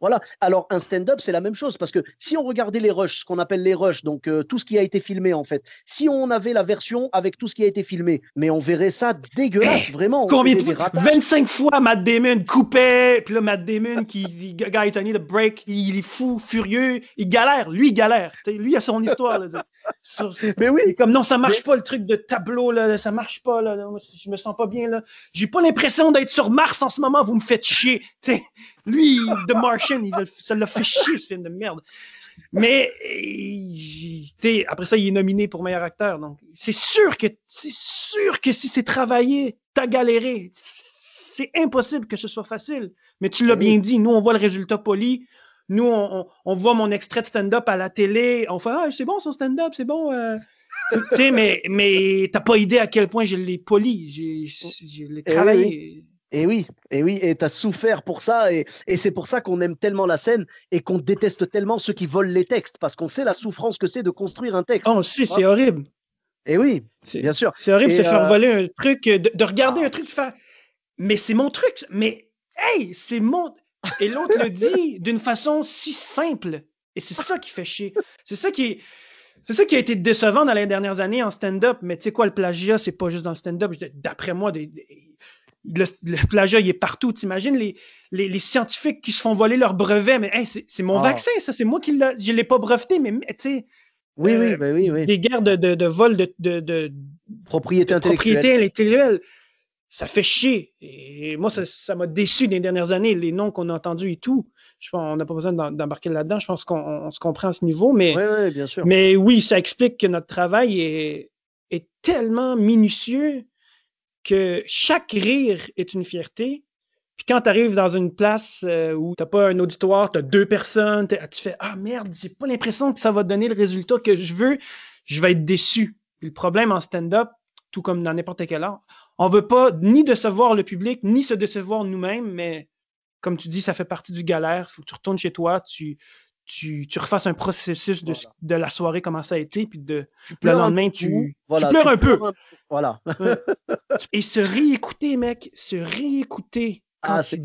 Voilà. Alors, un stand-up, c'est la même chose. Parce que si on regardait les rushs, ce qu'on appelle les rushs, donc euh, tout ce qui a été filmé, en fait, si on avait la version avec tout ce qui a été filmé, mais on verrait ça dégueulasse, vraiment. Combien de fois 25 fois Matt Damon
coupé, puis là, Matt Damon qui, guys, I need a break, il est fou, furieux, il galère, lui, il galère. lui, a son histoire. mais oui. Comme non, ça marche pas le truc de tableau, là, ça marche pas, là, je me sens pas bien, là. J'ai pas l'impression d'être sur Mars en ce moment, vous me faites chier. sais lui, The Martian, ça l'a fait chier, ce film de merde. Mais après ça, il est nominé pour meilleur acteur. Donc, c'est sûr que c'est sûr que si c'est travaillé, t'as galéré. C'est impossible que ce soit facile. Mais tu l'as ben bien dit, nous, on voit le résultat poli. Nous, on, voit mon extrait de stand-up à la télé. On fait Ah, c'est bon son stand-up, c'est bon. Euh. mais, mais t'as pas idée
à quel point je l'ai poli, je l'ai eh travaillé. Et oui, et oui, et t'as souffert pour ça, et, c'est pour ça qu'on aime tellement la scène et qu'on déteste tellement ceux qui volent les textes, parce qu'on sait la souffrance que c'est de construire un texte. Oh, si, c'est horrible. Et oui, bien sûr. C'est horrible de se faire euh, voler un truc, euh, de, regarder un truc, faire, mais c'est mon truc, mais
hey, c'est mon. Et l'autre le dit d'une façon si simple, et c'est ça qui fait chier. C'est ça qui C'est ça qui a été décevant dans les dernières années en stand-up, mais tu sais quoi, le plagiat, c'est pas juste dans le stand-up. D'après moi, des le, plagiat, il est partout. T'imagines les, les, scientifiques qui se font voler leurs brevets. Mais c'est mon ah. vaccin, ça. C'est moi qui l'ai. Je ne l'ai pas breveté, mais tu sais. Oui, euh, ben oui, oui, Des guerres de, de, vol de, de, propriété intellectuelle. Propriété Ça fait chier. Et moi, ça m'a déçu des dernières années, les noms qu'on a entendus et tout. Je pense, on n'a pas besoin d'embarquer là-dedans. Je pense qu'on se comprend à ce niveau. Mais, oui, oui, bien sûr. mais oui, ça explique que notre travail est tellement minutieux que chaque rire est une fierté. Puis quand tu arrives dans une place euh, où tu pas un auditoire, tu as deux personnes, ah, tu fais Ah merde, j'ai pas l'impression que ça va donner le résultat que je veux, je vais être déçu. le problème en stand-up, tout comme dans n'importe quel art, on veut pas ni décevoir le public, ni se décevoir nous-mêmes, mais comme tu dis, ça fait partie du galère. faut que tu retournes chez toi, tu, tu, refasses un processus de, la soirée, comment ça a été, puis de, le lendemain, tu, tu, pleures un peu. Voilà. Et se réécouter, mec, se réécouter quand ah, tu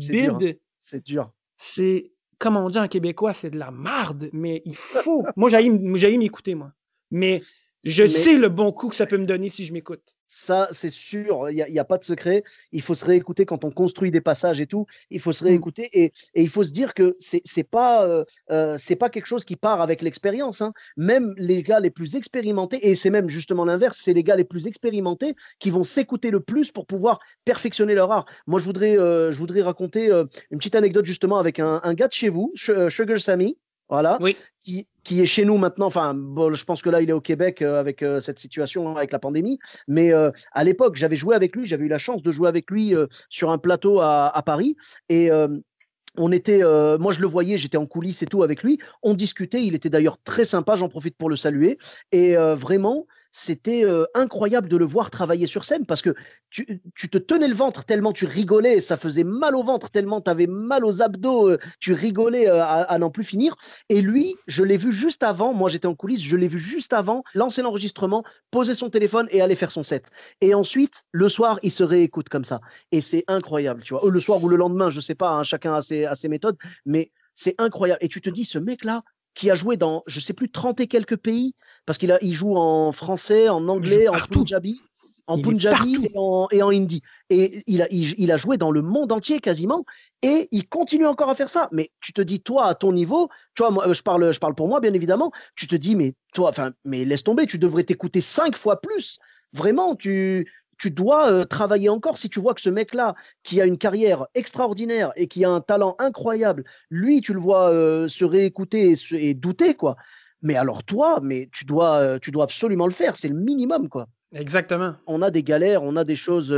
c'est dur. C'est, comme on dit en québécois, c'est de la marde, mais il faut.
moi, j'allais m'écouter, moi. Mais je sais le bon coup que ça peut me donner si je m'écoute. Ça, c'est sûr, il n'y a, pas de secret. Il faut se réécouter quand on construit des passages et tout. Il faut se hmm. réécouter et, il faut se dire que c'est n'est pas, euh, euh, pas quelque chose qui part avec l'expérience. Hein. Même les gars les plus expérimentés, et c'est même justement l'inverse, c'est les gars les plus expérimentés qui vont s'écouter le plus pour pouvoir perfectionner leur art. Moi, je voudrais, euh, je voudrais raconter une petite anecdote justement avec un, un gars de chez vous, Sugar Sammy. Voilà. Qui, qui, est chez nous maintenant. Enfin, je pense que là, il est au Québec euh, avec euh, cette situation, avec la pandémie. Mais euh, à l'époque, j'avais joué avec lui, j'avais eu la chance de jouer avec lui sur un plateau à, Paris. Et on était, moi je le voyais, j'étais en coulisses et tout avec lui. On discutait, il était d'ailleurs très sympa, j'en profite pour le saluer. Et vraiment, c'était incroyable de le voir travailler sur scène parce que tu, te tenais le ventre tellement tu rigolais, ça faisait mal au ventre tellement tu avais mal aux abdos, tu rigolais à, n'en plus finir. Et lui, je l'ai vu juste avant, moi j'étais en coulisses, je l'ai vu juste avant lancer l'enregistrement, poser son téléphone et aller faire son set. Et ensuite, le soir, il se réécoute comme ça. Et c'est incroyable, tu vois. Le soir ou le lendemain, je sais pas, hein, chacun a ses, a ses méthodes, mais c'est incroyable. Et tu te dis, ce mec-là, qui a joué dans, je sais plus, trente et quelques pays, parce qu'il il joue en français, en anglais, en punjabi, en punjabi et en, hindi. Et il a, il, a joué dans le monde entier quasiment, et il continue encore à faire ça. Mais tu te dis, toi, à ton niveau, moi, euh, je parle, je parle pour moi, bien évidemment, tu te dis, mais toi, enfin, mais laisse tomber, tu devrais t'écouter cinq fois plus. Vraiment, tu, tu dois euh, travailler encore. Si tu vois que ce mec-là, qui a une carrière extraordinaire et qui a un talent incroyable, lui, tu le vois euh, se réécouter et douter, quoi. Mais alors toi, mais tu dois, tu dois absolument le faire. C'est le minimum, quoi. Exactement. On a des galères, on a des choses,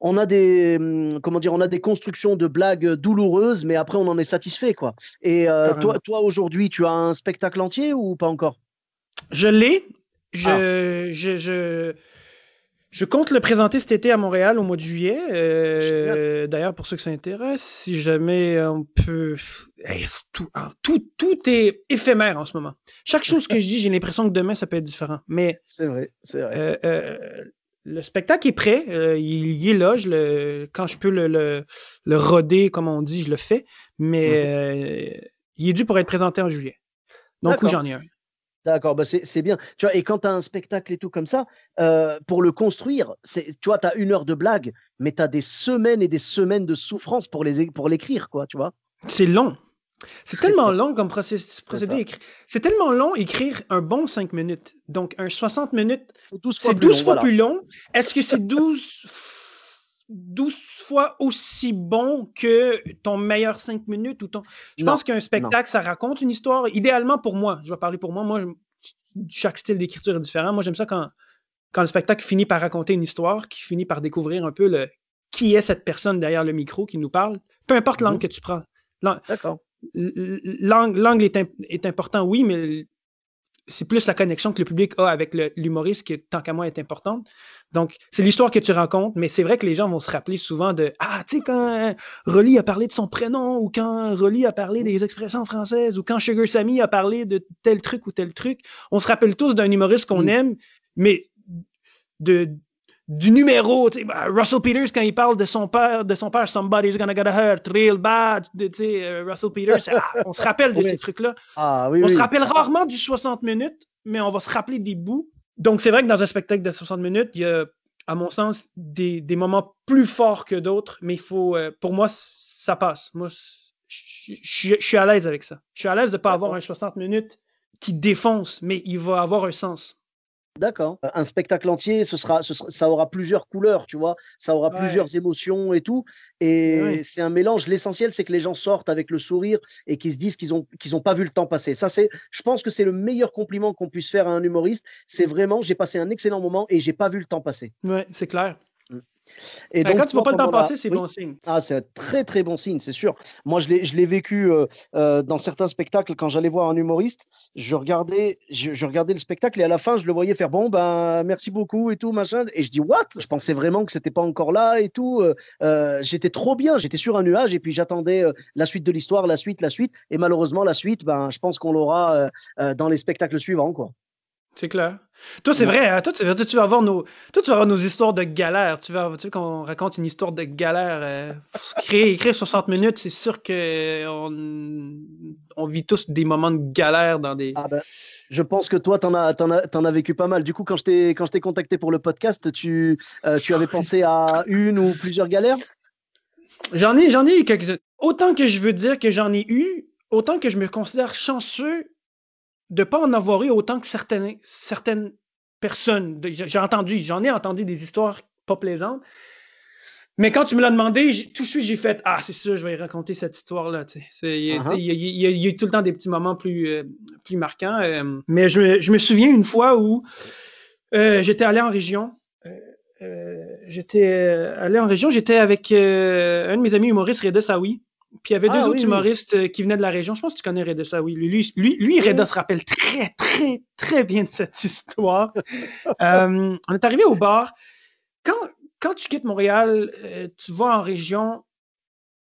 on a des, mmh, comment dire, on a des constructions de blagues douloureuses, mais après on en est satisfait, quoi. Et toi, toi aujourd'hui, tu as un spectacle entier ou pas encore Je l'ai. Je, ah. je, je,
je compte le présenter cet été à Montréal au mois de juillet. Euh, d'ailleurs, pour ceux que ça intéresse, si jamais on peut. Hein, tout, tout, est éphémère en ce moment. Chaque chose que je dis, j'ai l'impression que demain, ça peut être différent. Mais. C'est vrai, euh, euh, le spectacle est prêt, il, est là. le, quand je peux le, le, roder, comme on dit, je le fais. Mais mhm. il est dû pour être présenté en juillet.
Donc, j'en ai un. D'accord, bah c'est bien. Tu vois, et quand tu as un spectacle et tout comme ça, euh, pour le construire, tu vois, tu as une heure de blague, mais tu as des semaines et des semaines de souffrance pour l'écrire, pour quoi, tu vois. C'est long. C'est tellement long comme procédé. C'est
tellement long écrire un bon 5 minutes. Donc, un 60 minutes, c'est 12 fois, plus, long, Est-ce que c'est 12 12 fois aussi bon que ton meilleur 5 minutes ou ton. Je pense qu'un spectacle, ça raconte une histoire. Idéalement pour moi, je vais parler pour moi. Moi, chaque style d'écriture est différent. Moi, j'aime ça quand, quand le spectacle finit par raconter une histoire, qui finit par découvrir un peu le qui est cette personne derrière le micro qui nous parle. Peu importe mhm. l'angle que tu prends. L'angle est important, oui, mais c'est plus la connexion que le public a avec l'humoriste qui, tant qu'à moi, est importante. Donc, c'est l'histoire que tu rencontres, mais c'est vrai que les gens vont se rappeler souvent de Ah, tu sais, quand euh, Rolly a parlé de son prénom, ou quand Rolly a parlé des expressions françaises, ou quand Sugar Sammy a parlé de tel truc ou tel truc. On se rappelle tous d'un humoriste qu'on aime, mais de, du numéro. Bah, Russell Peters, quand il parle de son père, de son père Somebody's Gonna Get Hurt, Real Bad, euh, Russell Peters, ah, on se rappelle de ces trucs-là.
Ah, on se rappelle rarement
du 60 minutes, mais on va se rappeler des bouts. Donc, c'est vrai que dans un spectacle de 60 minutes, il y a, à mon sens, des, moments plus forts que d'autres, mais il faut, euh, pour moi, ça passe. Moi, je, je suis à l'aise avec ça. Je suis à l'aise de ne pas avoir un 60 minutes qui défonce, mais il va avoir un sens.
D'accord. Euh, un spectacle entier, ce sera, ça aura plusieurs couleurs, tu vois, ça aura plusieurs émotions et tout. Et c'est un mélange. L'essentiel, c'est que les gens sortent avec le sourire et qu'ils se disent qu'ils n'ont qu'ils ont pas vu le temps passer. Ça, c'est, je pense que c'est le meilleur compliment qu'on puisse faire à un humoriste. C'est mmh. vraiment, j'ai passé un excellent moment et j'ai pas vu le temps passer. Oui, c'est clair. Et quand tu ne vois pas le temps passer, c'est bon Ah, c'est un très très bon signe, c'est sûr. Moi, je l'ai vécu euh, euh, dans certains spectacles, quand j'allais voir un humoriste, je regardais, je, regardais le spectacle et à la fin, je le voyais faire bon, ben merci beaucoup et tout, machin. Et je dis, what Je pensais vraiment que c'était pas encore là et tout. Euh, j'étais trop bien, j'étais sur un nuage et puis j'attendais la suite de l'histoire, la suite, la suite. Et malheureusement, la suite, ben, je pense qu'on l'aura dans les spectacles suivants, quoi.
C'est clair. Toi, c'est vrai, hein. Toi, tu, vas avoir nos, toi, nos histoires de galère. Tu vas tu qu'on raconte une histoire de galère. Euh, écrire 60
minutes, c'est sûr que on, vit tous des moments de galère dans des. Ah ben, je pense que toi, t'en as, en as, as vécu pas mal. Du coup, quand je t'ai, contacté pour le podcast, tu, euh, tu avais pensé à une ou plusieurs galères
J'en ai, j'en ai quelques Autant que je veux dire que j'en ai eu, autant que je me considère chanceux de ne pas en avoir eu autant que certaines, certaines personnes. J'ai entendu, j'en ai entendu des histoires pas plaisantes. Mais quand tu me l'as demandé, tout de suite, j'ai fait Ah, c'est sûr, je vais raconter cette histoire-là. Il y, a eu tout le temps des petits moments plus, euh, plus marquants. Euh. mais je, me souviens une fois où euh, j'étais allé en région. j'étais allé en région, j'étais avec un de mes amis humoristes, Reda Saoui. Puis il y avait deux ah autres humoristes euh, qui venaient de la région. Je pense que tu connais Reda ça, Lui, lui, lui Reda se rappelle très, très, très bien de cette histoire. Euh, on est arrivé au bar. Quand, quand tu quittes Montréal, euh, tu vas en région,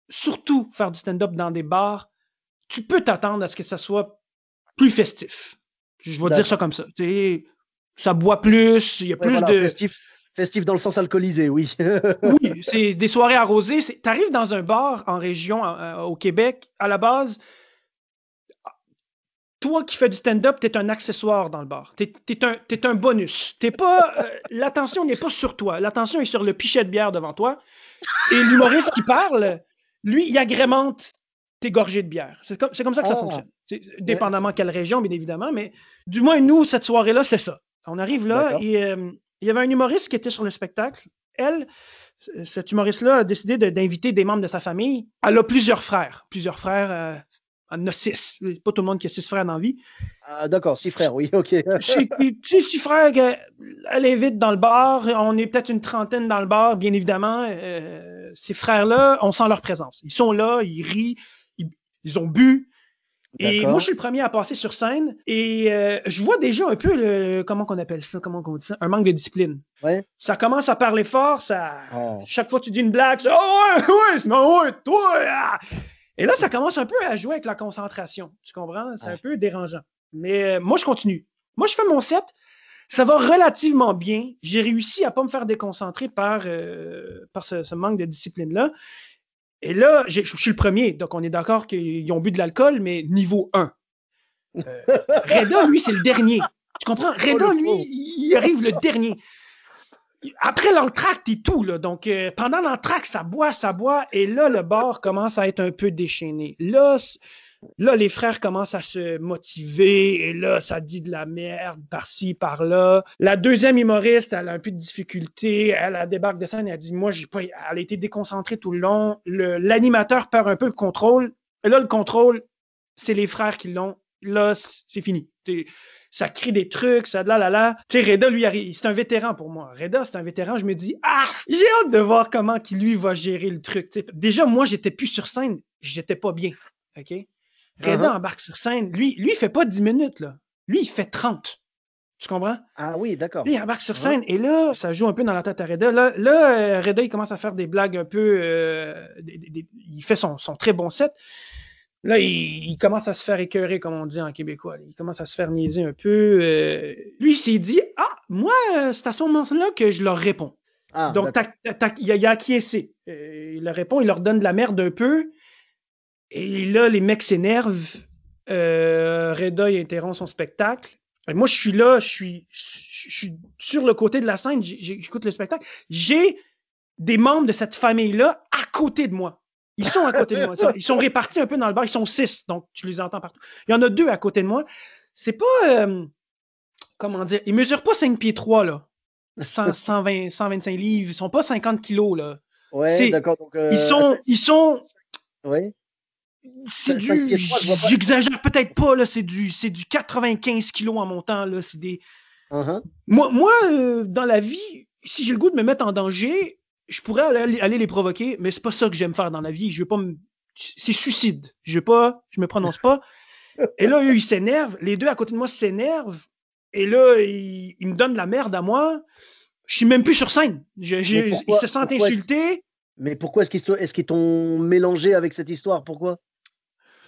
surtout faire du stand-up dans des bars, tu peux t'attendre à ce que ça soit plus festif. Je vais dire ça comme ça. sais, ça boit plus, il y a plus de. Festif
Festif dans le sens alcoolisé, oui. oui,
c'est des soirées arrosées. Tu arrives dans un bar en région euh, au Québec, à la base, toi qui fais du stand-up, tu es un accessoire dans le bar. Tu es, un bonus. pas euh, L'attention n'est pas sur toi. L'attention est sur le pichet de bière devant toi. Et l'humoriste qui parle, lui, il agrémente t'es gorgées de bière. C'est comme, comme, ça que ça ah. fonctionne. Dépendamment de quelle région, bien évidemment, mais du moins, nous, cette soirée-là, c'est ça. On arrive là et euh, il y avait un humoriste qui était sur le spectacle. Elle, cet humoriste-là, a décidé d'inviter des membres de sa famille. Elle a plusieurs frères. Plusieurs frères. Euh, en a six. Pas tout le monde qui a six frères dans vie.
Ah, d'accord, six frères, oui, OK. six,
six frères, elle invite dans le bar. On est peut-être une trentaine dans le bar, bien évidemment. Euh, ces frères-là, on sent leur présence. Ils sont là, ils rient, ils ont bu, et moi, je suis le premier à passer sur scène et euh, je vois déjà un peu le. Comment qu'on appelle ça Comment qu'on dit ça Un manque de discipline. Ça commence à parler fort, ça. Ah. Chaque fois que tu dis une blague, ça. Oh, ouais, ouais, non, ouais, toi ah! Et là, ça commence un peu à jouer avec la concentration. Tu comprends C'est un peu dérangeant. Mais euh, moi, je continue. Moi, je fais mon set. Ça va relativement bien. J'ai réussi à ne pas me faire déconcentrer par, euh, par ce manque de discipline-là. Et là, je suis le premier, donc on est d'accord qu'ils ont bu de l'alcool, mais niveau 1.
Euh,
Reda, lui, c'est le dernier. Tu comprends? Oh, Reda, lui, il arrive le dernier. Après l'entracte et tout, là, donc euh, pendant l'entracte, ça boit, ça boit, et là, le bord commence à être un peu déchaîné. Là, Là, les frères commencent à se motiver et là, ça dit de la merde par-ci, par-là. La deuxième humoriste, elle a un peu de difficulté. Elle, a débarque de scène et elle dit Moi, j'ai pas. Elle a été déconcentrée tout le long. L'animateur perd un peu le contrôle. Et là, le contrôle, c'est les frères qui l'ont. Là, c'est fini. Ça crie des trucs, ça de là, là, là. Tu sais, Reda, lui, c'est un vétéran pour moi. Reda, c'est un vétéran. Je me dis, ah, j'ai hâte de voir comment qui lui va gérer le truc. déjà, moi, j'étais plus sur scène. J'étais pas bien. OK? Reda uh-huh. embarque sur scène. Lui, lui, ne fait pas 10 minutes, là. Lui, il fait 30. Tu comprends? Ah oui, d'accord. Il embarque sur uh-huh. scène et là, ça joue un peu dans la tête à Reda. Là, euh, Reda, il commence à faire des blagues un peu. Euh, il fait son, très bon set. Là, il, commence à se faire écœurer, comme on dit en québécois. Il commence à se faire niaiser un peu. Euh. lui, il s'est dit Ah, moi, c'est à ce moment-là que je leur réponds. Ah, Donc, tac, il, a, a acquiescé. il leur répond, il leur donne de la merde un peu. Et là, les mecs s'énervent. Euh, interrompt son spectacle. moi, je suis là, je suis, je, suis sur le côté de la scène, j'écoute le spectacle. J'ai des membres de cette famille-là à côté de moi. Ils sont à côté de moi. Ils sont répartis un peu dans le bar. Ils sont six, donc tu les entends partout. Il y en a deux à côté de moi. C'est pas. Euh, comment dire Ils mesurent pas 5 pieds 3, là. 125 livres. Ils sont pas 50 kilos, là.
Ouais, d'accord. Euh, ils sont.
Ils sont. Oui c'est du. J'exagère peut-être pas, là, c'est du, du 95 kilos en montant, là. C'est des. Uh-huh. Moi, euh, dans la vie, si j'ai le goût de me mettre en danger, je pourrais aller, les provoquer, mais c'est pas ça que j'aime faire dans la vie. Je veux pas me. C'est suicide. Je veux pas, je me prononce pas. Et là, eux, ils s'énervent. Les deux à côté de moi s'énervent. Et là, ils, me donnent la merde à moi. Je suis même plus sur scène. Je, ils se sentent
insultés. Mais pourquoi est-ce qu'ils est t'ont mélangé avec cette histoire Pourquoi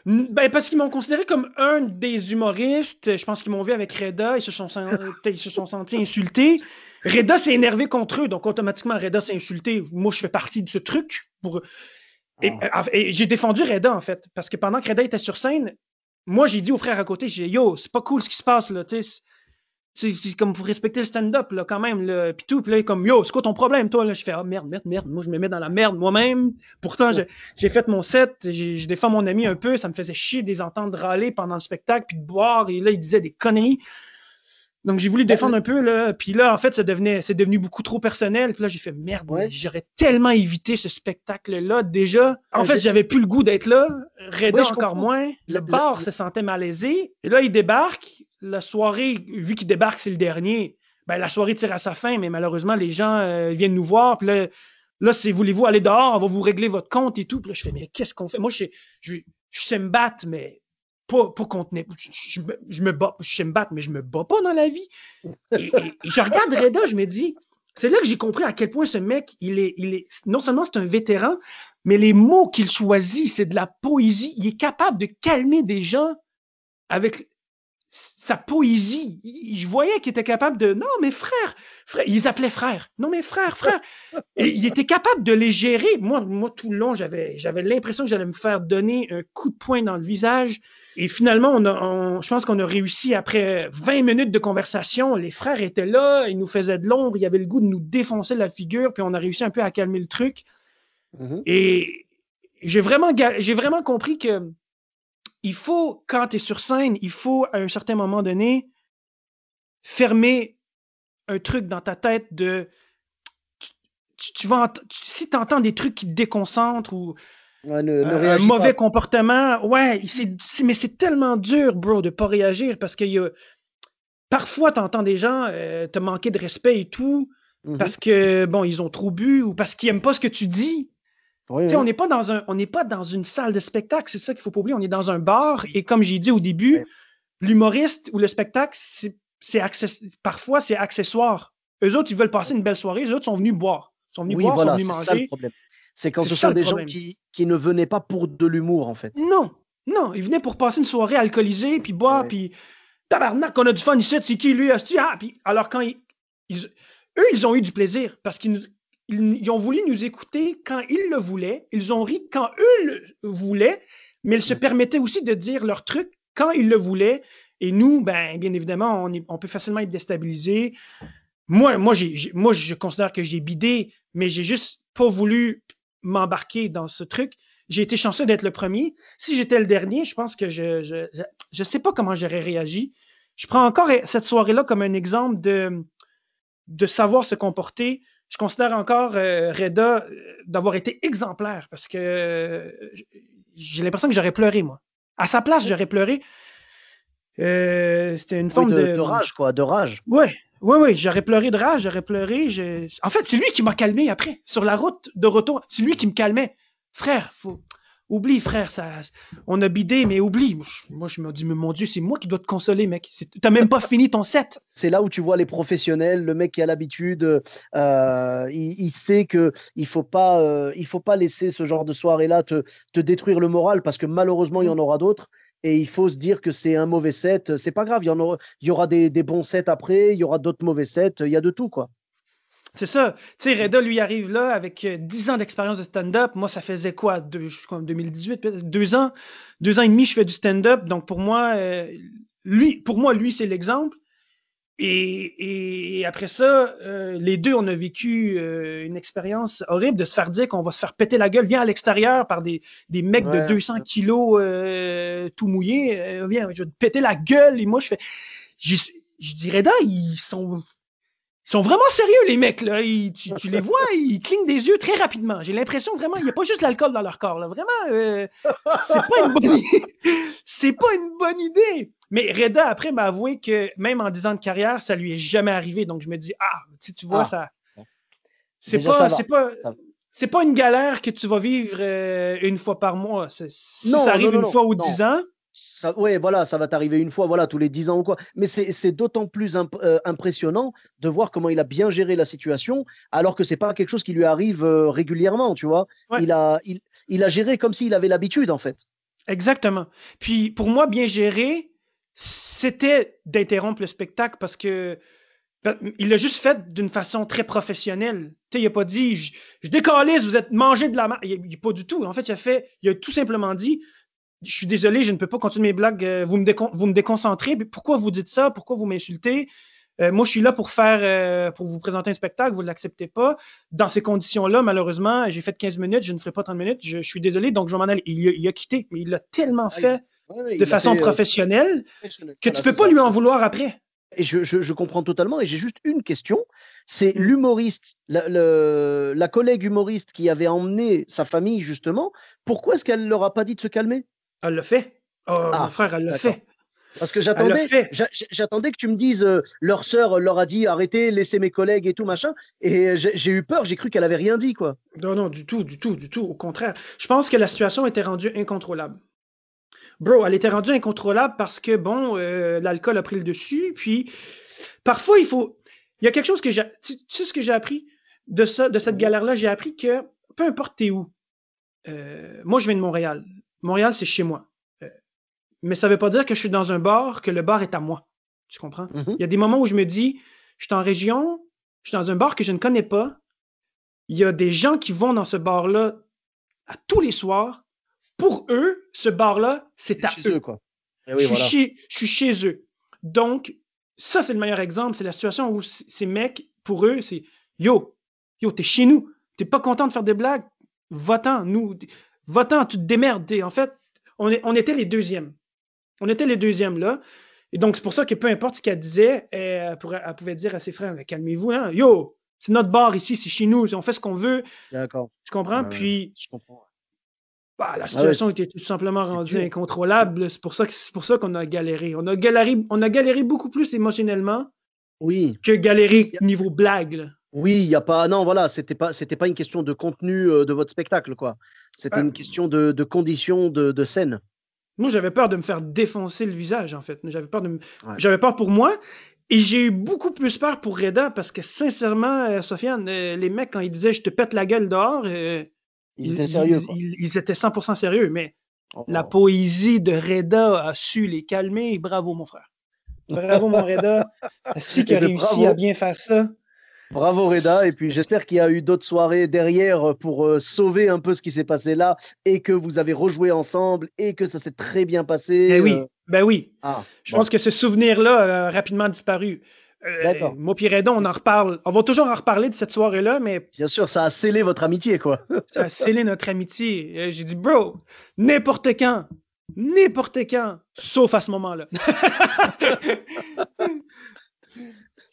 ben, parce qu'ils m'ont considéré comme un des humoristes. Je
pense qu'ils m'ont vu avec Reda. Ils se sont, euh, sont sentis insultés. Reda s'est énervé contre eux, donc automatiquement, Reda s'est insulté. Moi, je fais partie de ce truc. Pour... Ah. Euh, et, j'ai défendu Reda, en fait, parce que pendant que Reda était sur scène, moi, j'ai dit au frère à côté, j'ai Yo, c'est pas cool ce qui se passe, là, c'est comme vous respectez le stand-up là quand même le puis tout puis là comme yo c'est quoi ton problème toi là je fais ah merde merde merde moi je me mets dans la merde moi-même pourtant j'ai fait mon set je défends mon ami un peu ça me faisait chier de les entendre râler pendant le spectacle puis de boire et là il disait des conneries donc j'ai voulu défendre un peu là puis là en fait ça devenait c'est devenu beaucoup trop personnel puis là j'ai fait merde j'aurais tellement évité ce spectacle là déjà en fait j'avais plus le goût d'être là Reda encore moins le bar se sentait malaisé et là il débarque la soirée, vu qu'il débarque, c'est le dernier, ben, la soirée tire à sa fin, mais malheureusement, les gens euh, viennent nous voir. Puis là, là c'est voulez-vous aller dehors, on va vous régler votre compte et tout. Puis je fais, mais qu'est-ce qu'on fait? Moi, je, je, sais me battre, mais pas, pas contenir. Je, me bats, sais me battre, mais je me bats pas dans la vie. je regarde Reda, je me dis, c'est là que j'ai compris à quel point ce mec, il est, il est non seulement c'est un vétéran, mais les mots qu'il choisit, c'est de la poésie. Il est capable de calmer des gens avec sa poésie. Je voyais qu'il était capable de. Non, mais frère, frère, ils appelaient frères. Non, mais frère, frère. il était capable de les gérer. Moi, moi tout le long, j'avais, j'avais l'impression que j'allais me faire donner un coup de poing dans le visage. Et finalement, on, je pense qu'on a réussi après 20 minutes de conversation. Les frères étaient là, ils nous faisaient de l'ombre, ils avaient le goût de nous défoncer la figure, puis on a réussi un peu à calmer le truc. Mmh Et j'ai vraiment, j'ai vraiment compris que il faut, quand tu es sur scène, il faut à un certain moment donné fermer un truc dans ta tête de. Tu, si tu entends des trucs qui te déconcentrent ou euh, un mauvais comportement, ouais, mais c'est tellement dur, bro, de pas réagir parce que parfois tu entends des gens euh, te manquer de respect et tout mm-hmm. parce que, bon, ils ont trop bu ou parce qu'ils aiment pas ce que tu dis. On n'est pas, dans pas dans une salle de spectacle, c'est ça qu'il faut pas oublier. On est dans un bar et comme j'ai dit au début, l'humoriste ou le spectacle, c'est parfois c'est accessoire. Eux autres, ils veulent passer une belle soirée, eux autres sont venus boire. Ils sont venus voilà, sont manger. Ça le
problème. C'est quand ce sont des gens qui, ne venaient pas pour
de l'humour, en fait. Non, non, ils venaient pour passer une soirée alcoolisée, puis boire, puis tabarnak, on a du fun ici, c'est qui lui, ah, puis alors quand ils, eux, ils ont eu du plaisir parce qu'ils nous ils, ont voulu nous écouter quand ils le voulaient, ils ont ri quand eux le voulaient, mais ils se permettaient aussi de dire leur truc quand ils le voulaient. Et nous, ben, bien évidemment, on, peut facilement être déstabilisé. Moi, moi, moi, je considère que j'ai bidé, mais j'ai juste pas voulu m'embarquer dans ce truc. J'ai été chanceux d'être le premier. Si j'étais le dernier, je pense que je ne sais pas comment j'aurais réagi. Je prends encore cette soirée-là comme un exemple de, de savoir se comporter je considère encore euh, Reda euh, d'avoir été exemplaire parce que euh, j'ai l'impression que j'aurais pleuré, moi. À sa place, j'aurais pleuré. C'était une forme de, de, rage,
quoi, de rage.
Oui, oui, oui, j'aurais pleuré de rage, j'aurais pleuré. En fait, c'est lui qui m'a calmé après, sur la route de retour. C'est lui qui me calmait. Frère, faut, Oublie, frère, ça, on a bidé, mais oublie. Moi, je me dis, mais mon Dieu, c'est moi qui dois te consoler, mec.
T'as même pas fini ton set. C'est là où tu vois les professionnels, le mec qui a l'habitude, euh, il, sait qu'il il faut pas, euh, faut pas laisser ce genre de soirée-là te, détruire le moral, parce que malheureusement, il y en aura d'autres et il faut se dire que c'est un mauvais set. C'est pas grave, il y, aura, des, des, bons sets après, il y aura d'autres mauvais sets, il y a de tout quoi.
C'est ça. Tu sais, Reda, lui, arrive là avec 10 euh, ans d'expérience de stand-up. Moi, ça faisait quoi? Deux, je suis comme 2018, deux ans, deux ans et demi, je fais du stand-up. Donc, pour moi, euh, lui, pour moi, lui, c'est l'exemple. Et, après ça, euh, les deux, on a vécu une expérience horrible de se faire dire qu'on va se faire péter la gueule. Viens à l'extérieur par des, mecs de 200 kilos tout mouillés. viens, je vais te péter la gueule. Et moi, je fais. Je, dis, dirais, ils sont ils sont vraiment sérieux, les mecs. Là. tu, les vois, ils clignent des yeux très rapidement. J'ai l'impression vraiment, il n'y a pas juste l'alcool dans leur corps. Vraiment, euh, c'est pas, une bonne... idée. Mais Reda, après, m'a avoué que même en 10 ans de carrière, ça lui est jamais arrivé. Donc, je me dis, ah, tu, tu vois, ah. ça. C'est pas, c'est pas, c'est pas une galère que tu vas vivre euh, une fois par mois.
Si ça arrive une fois ou dix ans, ça, ouais, voilà, ça va t'arriver une fois, voilà, tous les dix ans ou quoi. Mais c'est d'autant plus euh, impressionnant de voir comment il a bien géré la situation, alors que c'est pas quelque chose qui lui arrive euh, régulièrement, tu vois. Il, a, il, a géré comme s'il avait l'habitude, en fait. Exactement. Puis pour moi, bien gérer, c'était
d'interrompre le spectacle parce que ben, il l'a juste fait d'une façon très professionnelle. sais, il n'a pas dit je, je vous êtes mangé de la main. Il, il, pas du tout. En fait, il a fait, il a tout simplement dit je suis désolé, je ne peux pas continuer mes blagues, euh, vous me, déconcentrez, pourquoi vous dites ça, pourquoi vous m'insultez? Euh, moi, je suis là pour faire, euh, pour vous présenter un spectacle, vous ne l'acceptez pas. Dans ces conditions-là, malheureusement, j'ai fait 15 minutes, je ne ferai pas 30 minutes, je, suis désolé, donc je m'en Il,
a quitté, mais il l'a tellement fait
de façon professionnelle que tu ne peux
pas lui en vouloir après. je, comprends totalement, et j'ai juste une question. C'est mm. l'humoriste, la, collègue humoriste qui avait emmené sa famille, justement, pourquoi est-ce qu'elle ne leur a pas dit de se calmer elle le fait. Oh, ah, mon frère, elle le fait. Parce que j'attendais, j'attendais que tu me dises euh, leur sœur leur a dit arrêtez, laissez mes collègues et tout machin. Et euh, j'ai eu peur, j'ai cru qu'elle avait rien dit quoi. Non non du tout, du tout, du tout. Au contraire, je pense que la situation était rendue
incontrôlable. Bro, elle était rendue incontrôlable parce que bon, euh, l'alcool a pris le dessus. Puis parfois il faut, il y a quelque chose que j'ai, tu, sais ce que j'ai appris de ça, de cette galère là, j'ai appris que peu importe t'es où, moi je viens de Montréal, Montréal, c'est chez moi. Euh, mais ça ne veut pas dire que je suis dans un bar, que le bar est à moi. Tu comprends? Mhm. Il y a des moments où je me dis, je suis en région, je suis dans un bar que je ne connais pas. Il y a des gens qui vont dans ce bar-là à tous les soirs. Pour eux, ce bar-là, c'est à eux. quoi.
Eh je, suis
je suis chez eux. Donc, ça, c'est le meilleur exemple. C'est la situation où ces mecs, pour eux, c'est Yo, yo, t'es chez nous. T'es pas content de faire des blagues. Va-t'en. Nous, Va-t'en, tu te démerdes. En fait, on, était les deuxièmes. On était les deuxièmes là. Et donc, c'est pour ça que peu importe ce qu'elle disait, elle, pouvait dire à ses frères calmez-vous, hein? yo, c'est notre bar ici, c'est chez nous, on fait ce qu'on veut. D'accord. Tu comprends? Puis. Je comprends. Bah, la ah situation était tout simplement rendue incontrôlable. C'est pour ça qu'on a galéré. On a galéré, on a galéré
beaucoup plus émotionnellement oui. que galéré niveau blague. Oui, il y a pas. Non, voilà, c'était pas, c'était pas une question de contenu de votre spectacle, quoi. C'était bah une question de, condition conditions de, scène. Moi, j'avais peur de me faire défoncer le visage, en
fait. J'avais peur de, j'avais peur pour moi, et j'ai eu beaucoup plus peur pour Reda parce que sincèrement, euh, Sofiane, euh, les mecs quand ils disaient je te pète la gueule dehors, euh, ils étaient sérieux. Ils, étaient 100% sérieux, mais la oh. poésie de Reda a su les calmer. bravo, mon frère. Bravo, mon Reda. C'est ce a eh ben, réussi à
bien faire ça? Bravo Reda, et puis j'espère qu'il y a eu d'autres soirées derrière pour euh, sauver un peu ce qui s'est passé là, et que vous avez rejoué ensemble, et que ça s'est très bien passé. Ben oui, euh.
ben oui. Ah,
Je pense que ce souvenir-là a
euh, rapidement disparu. D'accord. Moi puis on en reparle. On va toujours en reparler de cette soirée-là, mais... Bien sûr, ça a scellé votre amitié, quoi. ça a scellé notre amitié. J'ai dit, bro, n'importe quand, n'importe quand, sauf à ce moment-là.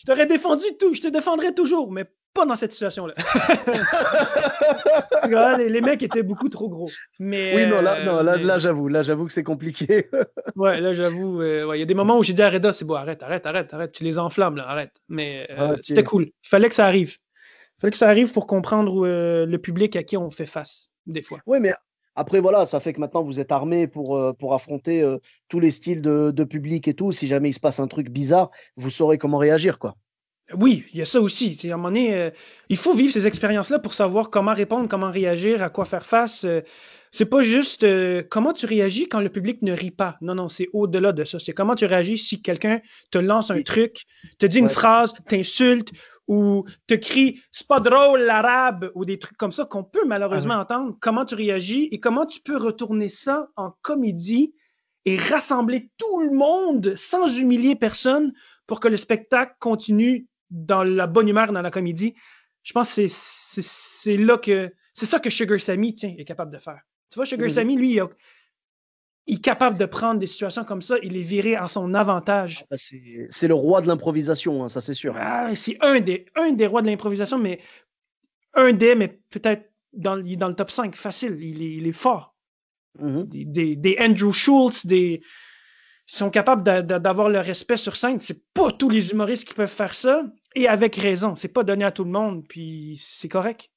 t'aurais défendu tout, je te défendrais toujours, mais pas dans cette situation-là. les, mecs étaient beaucoup trop gros. oui, non, là, euh,
là, j'avoue, là, j'avoue que c'est compliqué.
ouais, là, j'avoue. Euh, il y a des moments où j'ai dit à Reda, c'est bon, arrête, arrête, arrête, arrête, tu les enflammes, là, arrête. Mais euh, ah, c'était cool. Fallait que ça arrive. Fallait que ça arrive pour comprendre le public à qui on fait face,
des fois. Oui, mais après, voilà, ça fait que maintenant vous êtes armé pour, euh, pour affronter euh, tous les styles de, public et tout. Si jamais il se passe un truc bizarre, vous saurez comment réagir, quoi.
Oui, il y a ça aussi. à un moment donné, euh, il faut vivre ces expériences-là pour savoir comment répondre, comment réagir, à quoi faire face. c'est pas juste comment tu réagis quand le public ne rit pas. Non, non, c'est au-delà de ça. C'est comment tu réagis si quelqu'un te lance un truc, te dit une phrase, t'insulte ou te crie c'est pas drôle l'arabe ou des trucs comme ça qu'on peut malheureusement ah entendre, comment tu réagis et comment tu peux retourner ça en comédie et rassembler tout le monde sans humilier personne pour que le spectacle continue dans la bonne humeur, dans la comédie. Je pense que c'est là que c'est ça que Sugar Sammy est capable de faire. Tu vois, Sugar Sammy, lui, il a, il est capable de prendre des situations comme ça il est viré à son avantage. Ah, ben,
c'est le roi de l'improvisation, hein, ça c'est sûr. Ah,
c'est un des, un des rois de l'improvisation, mais un des, mais peut-être dans, dans le top 5, facile. Il est, fort. Mm-hmm. des, Andrew Schultz, des. Ils sont capables d'avoir le respect sur scène. C'est pas tous les humoristes qui peuvent faire ça, et avec raison. C'est pas donné à tout le monde, puis c'est
correct.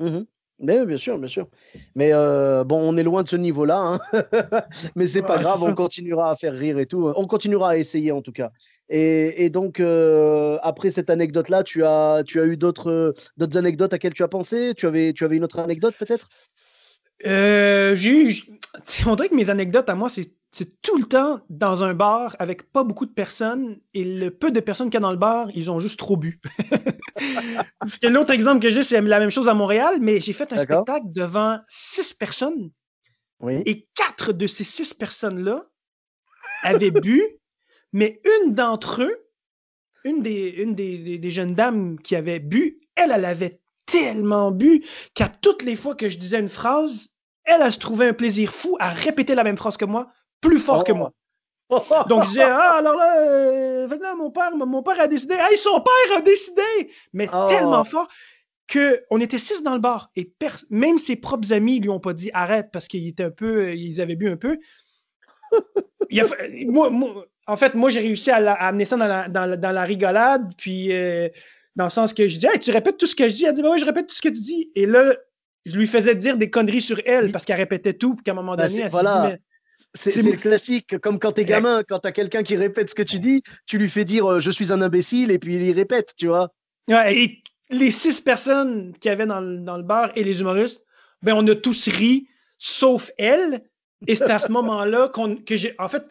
Mm-hmm. Mais, bien sûr, bien sûr. Mais euh, bon, on est loin de ce niveau-là. Hein. Mais c'est pas grave, on continuera à faire rire et tout. Hein. On continuera à essayer en tout cas. Et, donc, euh, après cette anecdote-là, tu as, tu as eu d'autres d'autres anecdotes à quelles tu as pensé tu avais, tu avais une autre anecdote peut-être euh, J'ai eu.
On dirait que mes anecdotes à moi, c'est c'est tout le temps dans un bar avec pas beaucoup de personnes et le peu de personnes qu'il y a dans le bar, ils ont juste trop bu. l'autre exemple que j'ai, c'est la même chose à Montréal, mais j'ai fait un spectacle devant six personnes. Et quatre de ces six personnes-là avaient bu, mais une d'entre eux, une, des, jeunes dames qui avait bu, elle, elle avait tellement bu qu'à toutes les fois que je disais une phrase, elle, a se un plaisir fou à répéter la même phrase que moi plus fort que oh. moi. Donc, je disais, ah, alors euh, là, mon père, mon père a décidé. Hey, son père a décidé! Mais oh. tellement fort qu'on était six dans le bar et même ses propres amis lui ont pas dit arrête parce qu'ils était un peu, ils avaient bu un peu. en fait, moi, j'ai réussi à, amener ça dans la, dans rigolade, puis euh, dans le sens que je dis tu répètes tout ce que je dis. Elle dit bah oui, je
répète tout ce que tu dis. Et là, je lui faisais dire des conneries sur elle parce qu'elle répétait tout, puis qu'à un moment ben, donné, elle s'est dit mais c'est le classique, comme quand t'es eh. gamin, quand t'as quelqu'un qui répète ce que tu dis, tu lui fais dire euh, je suis un imbécile et puis il répète, tu vois. Ouais, et les six personnes
qu'il y avait dans, le bar et les humoristes, ben on a tous ri, sauf elle. Et c'est à ce moment-là que j'ai. En fait,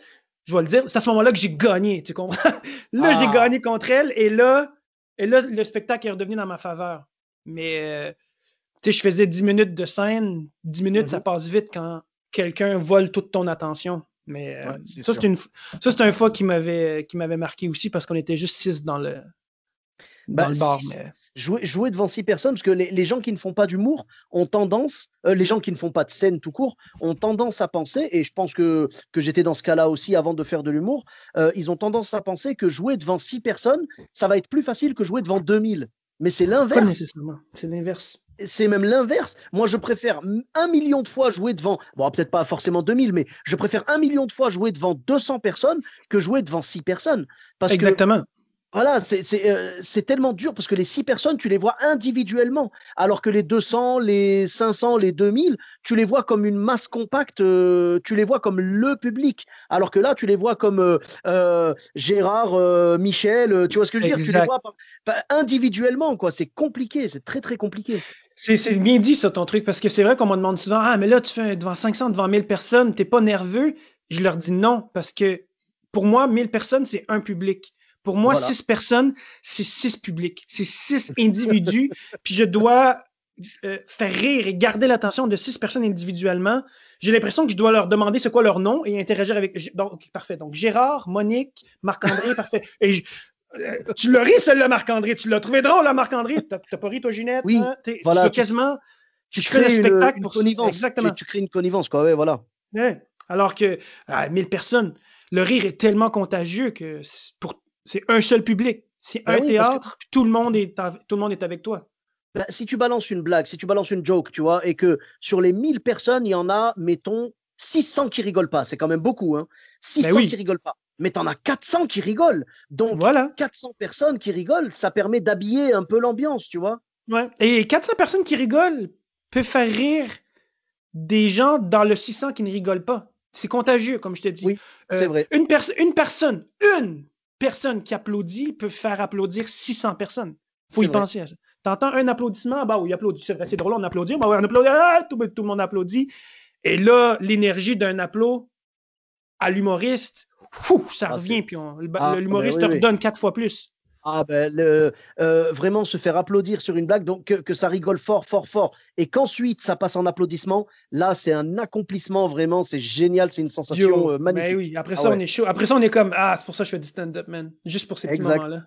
je vais le dire, c'est à ce moment-là que j'ai gagné, tu comprends? Là, j'ai ah. gagné contre elle et là, et là, le spectacle est redevenu dans ma faveur. Mais, euh, tu sais, je faisais dix minutes de scène. dix minutes, mm-hmm. ça passe vite quand quelqu'un vole toute ton attention. Mais euh, ça, c'est une... un fois qui m'avait marqué
aussi parce qu'on était juste six dans le, bah, bar. jouer, jouer, devant six personnes, parce que les, gens qui ne font pas d'humour ont tendance, euh, les gens qui ne font pas de scène tout court, ont tendance à penser, et je pense que, que j'étais dans ce cas-là aussi avant de faire de l'humour, euh, ils ont tendance à penser que jouer devant six personnes, ça va être plus facile que jouer devant 2000. Mais c'est l'inverse. C'est l'inverse c'est même l'inverse. Moi, je préfère un million de fois jouer devant, bon, peut-être pas forcément 2000, mais je préfère un million de fois jouer devant 200 personnes que jouer devant 6 personnes. Parce Exactement. Voilà, euh, c'est tellement dur parce que les six personnes, tu les vois individuellement, alors que les 200, les 500, les 2000, tu les vois comme une masse compacte, euh, tu les vois comme le public, alors que là, tu les vois comme euh, Gérard, Michel, tu vois ce que je veux dire Tu les vois individuellement, quoi. C'est compliqué, c'est très, très
compliqué. C'est bien dit, ça, ton truc, parce que c'est vrai qu'on me demande souvent Ah, mais là, tu fais devant 500, devant 1000 personnes, t'es pas nerveux Je leur dis non, parce que pour moi, 1000 personnes, c'est un public. Pour moi, six personnes, c'est six publics, c'est six individus, puis je dois euh, faire rire et garder l'attention de six personnes individuellement. J'ai l'impression que je dois leur demander c'est quoi leur nom et interagir avec. Donc, parfait. Donc, Gérard, Monique, Marc-André, parfait. Et euh, tu le ris, celle-là, Marc-André. Tu l'as trouvé drôle, là, hein, Marc-André. T'as pas ri, toi, Ginette? Oui. Hein? Voilà, tu, fais quasiment. Tu, crées spectacle une, pour connivence. Exactement. Tu, crées une connivence, quoi. Oui. voilà. Alors que à ah, 1000 personnes, le rire est tellement contagieux que pour
c'est un seul public. C'est ben un théâtre, tout, le monde est tout le monde est avec toi. Ben, si tu balances une blague, si tu balances une joke, tu vois, et que sur les 1000 personnes, il y en a, mettons, 600 qui rigolent pas, c'est quand même beaucoup, hein. 600 ben qui rigolent pas. Mais en as 400 qui rigolent. Donc, 400 personnes qui rigolent, ça permet d'habiller un peu l'ambiance, tu vois. Ouais. Et
400 personnes qui rigolent peuvent faire rire des gens dans le 600 qui ne rigolent pas. C'est contagieux, comme je t'ai dit. Oui, c'est euh, vrai. Une, personne, une personne, une personne qui applaudit peut faire applaudir 600 personnes. faut y penser à ça. entends un applaudissement, bah oui, applaudit, c'est drôle, on applaudit, bah on applaudit, ah, tout, le monde applaudit. Et là, l'énergie
d'un applaud à l'humoriste, ça ah, revient, puis l'humoriste ah, ben te redonne quatre fois plus. Ah, ben, euh, vraiment se faire applaudir sur une blague, donc que, ça rigole fort, fort, fort, et qu'ensuite ça passe en applaudissement, là c'est un accomplissement vraiment, c'est génial, c'est une sensation euh, magnifique. oui, après ah ça on est chaud, après ça
on est comme ah c'est pour ça que je fais du stand-up man,
juste pour ces petits moments là.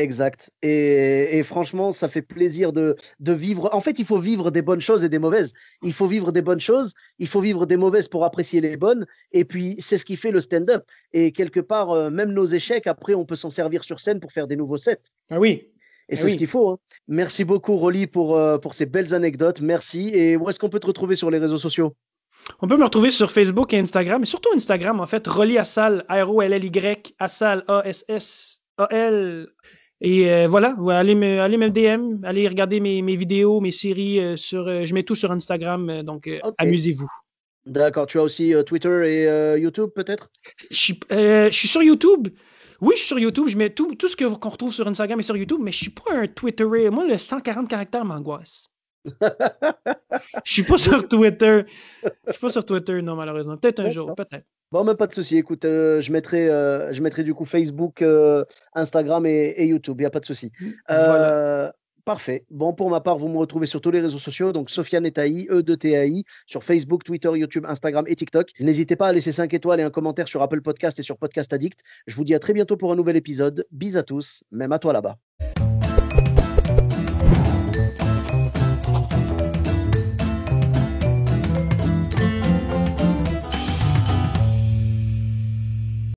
Exact. Et, franchement, ça fait plaisir de, de, vivre. En fait, il faut vivre des bonnes choses et des mauvaises. Il faut vivre des bonnes choses, il faut vivre des mauvaises pour apprécier les bonnes. Et puis, c'est ce qui fait le stand-up. Et quelque part, euh, même nos échecs, après, on peut s'en servir sur scène pour faire des nouveaux sets. Ah oui. Et ah c'est ce qu'il faut. Hein. Merci beaucoup, Rolly, pour, euh, pour ces belles anecdotes. Merci. Et où est-ce qu'on peut te retrouver sur les réseaux sociaux on peut me retrouver sur
Facebook et Instagram, et surtout Instagram, en fait, Rolly Assal, R-O-L-L-Y, Assal, A-S-S, A-L. Et euh, voilà, allez me, allez DM, allez regarder mes, vidéos, mes séries. Euh, sur, euh, je mets tout sur Instagram, donc amusez-vous.
D'accord, tu as aussi Twitter et YouTube peut-être je suis, sur YouTube. Oui, je suis sur YouTube,
je mets tout, tout ce qu'on retrouve sur Instagram et sur YouTube, mais je ne suis pas un Twitterer. Moi, le 140 caractères m'angoisse.
Je suis pas sur Twitter. Je suis pas sur Twitter,
non, malheureusement. Peut-être un jour, peut-être.
Bon, mais ben, pas de souci. Écoute, euh, je, mettrai, euh, je mettrai du coup Facebook, euh, Instagram et, YouTube. Il n'y a pas de souci. Parfait. Bon, pour ma part, vous me retrouvez sur tous les réseaux sociaux, donc Sofiane Taï, E2TAI, sur Facebook, Twitter, YouTube, Instagram et TikTok. N'hésitez pas à laisser 5 étoiles et un commentaire sur Apple Podcast et sur Podcast Addict. Je vous dis à très bientôt pour un nouvel épisode. Bis à tous, même à toi là-bas.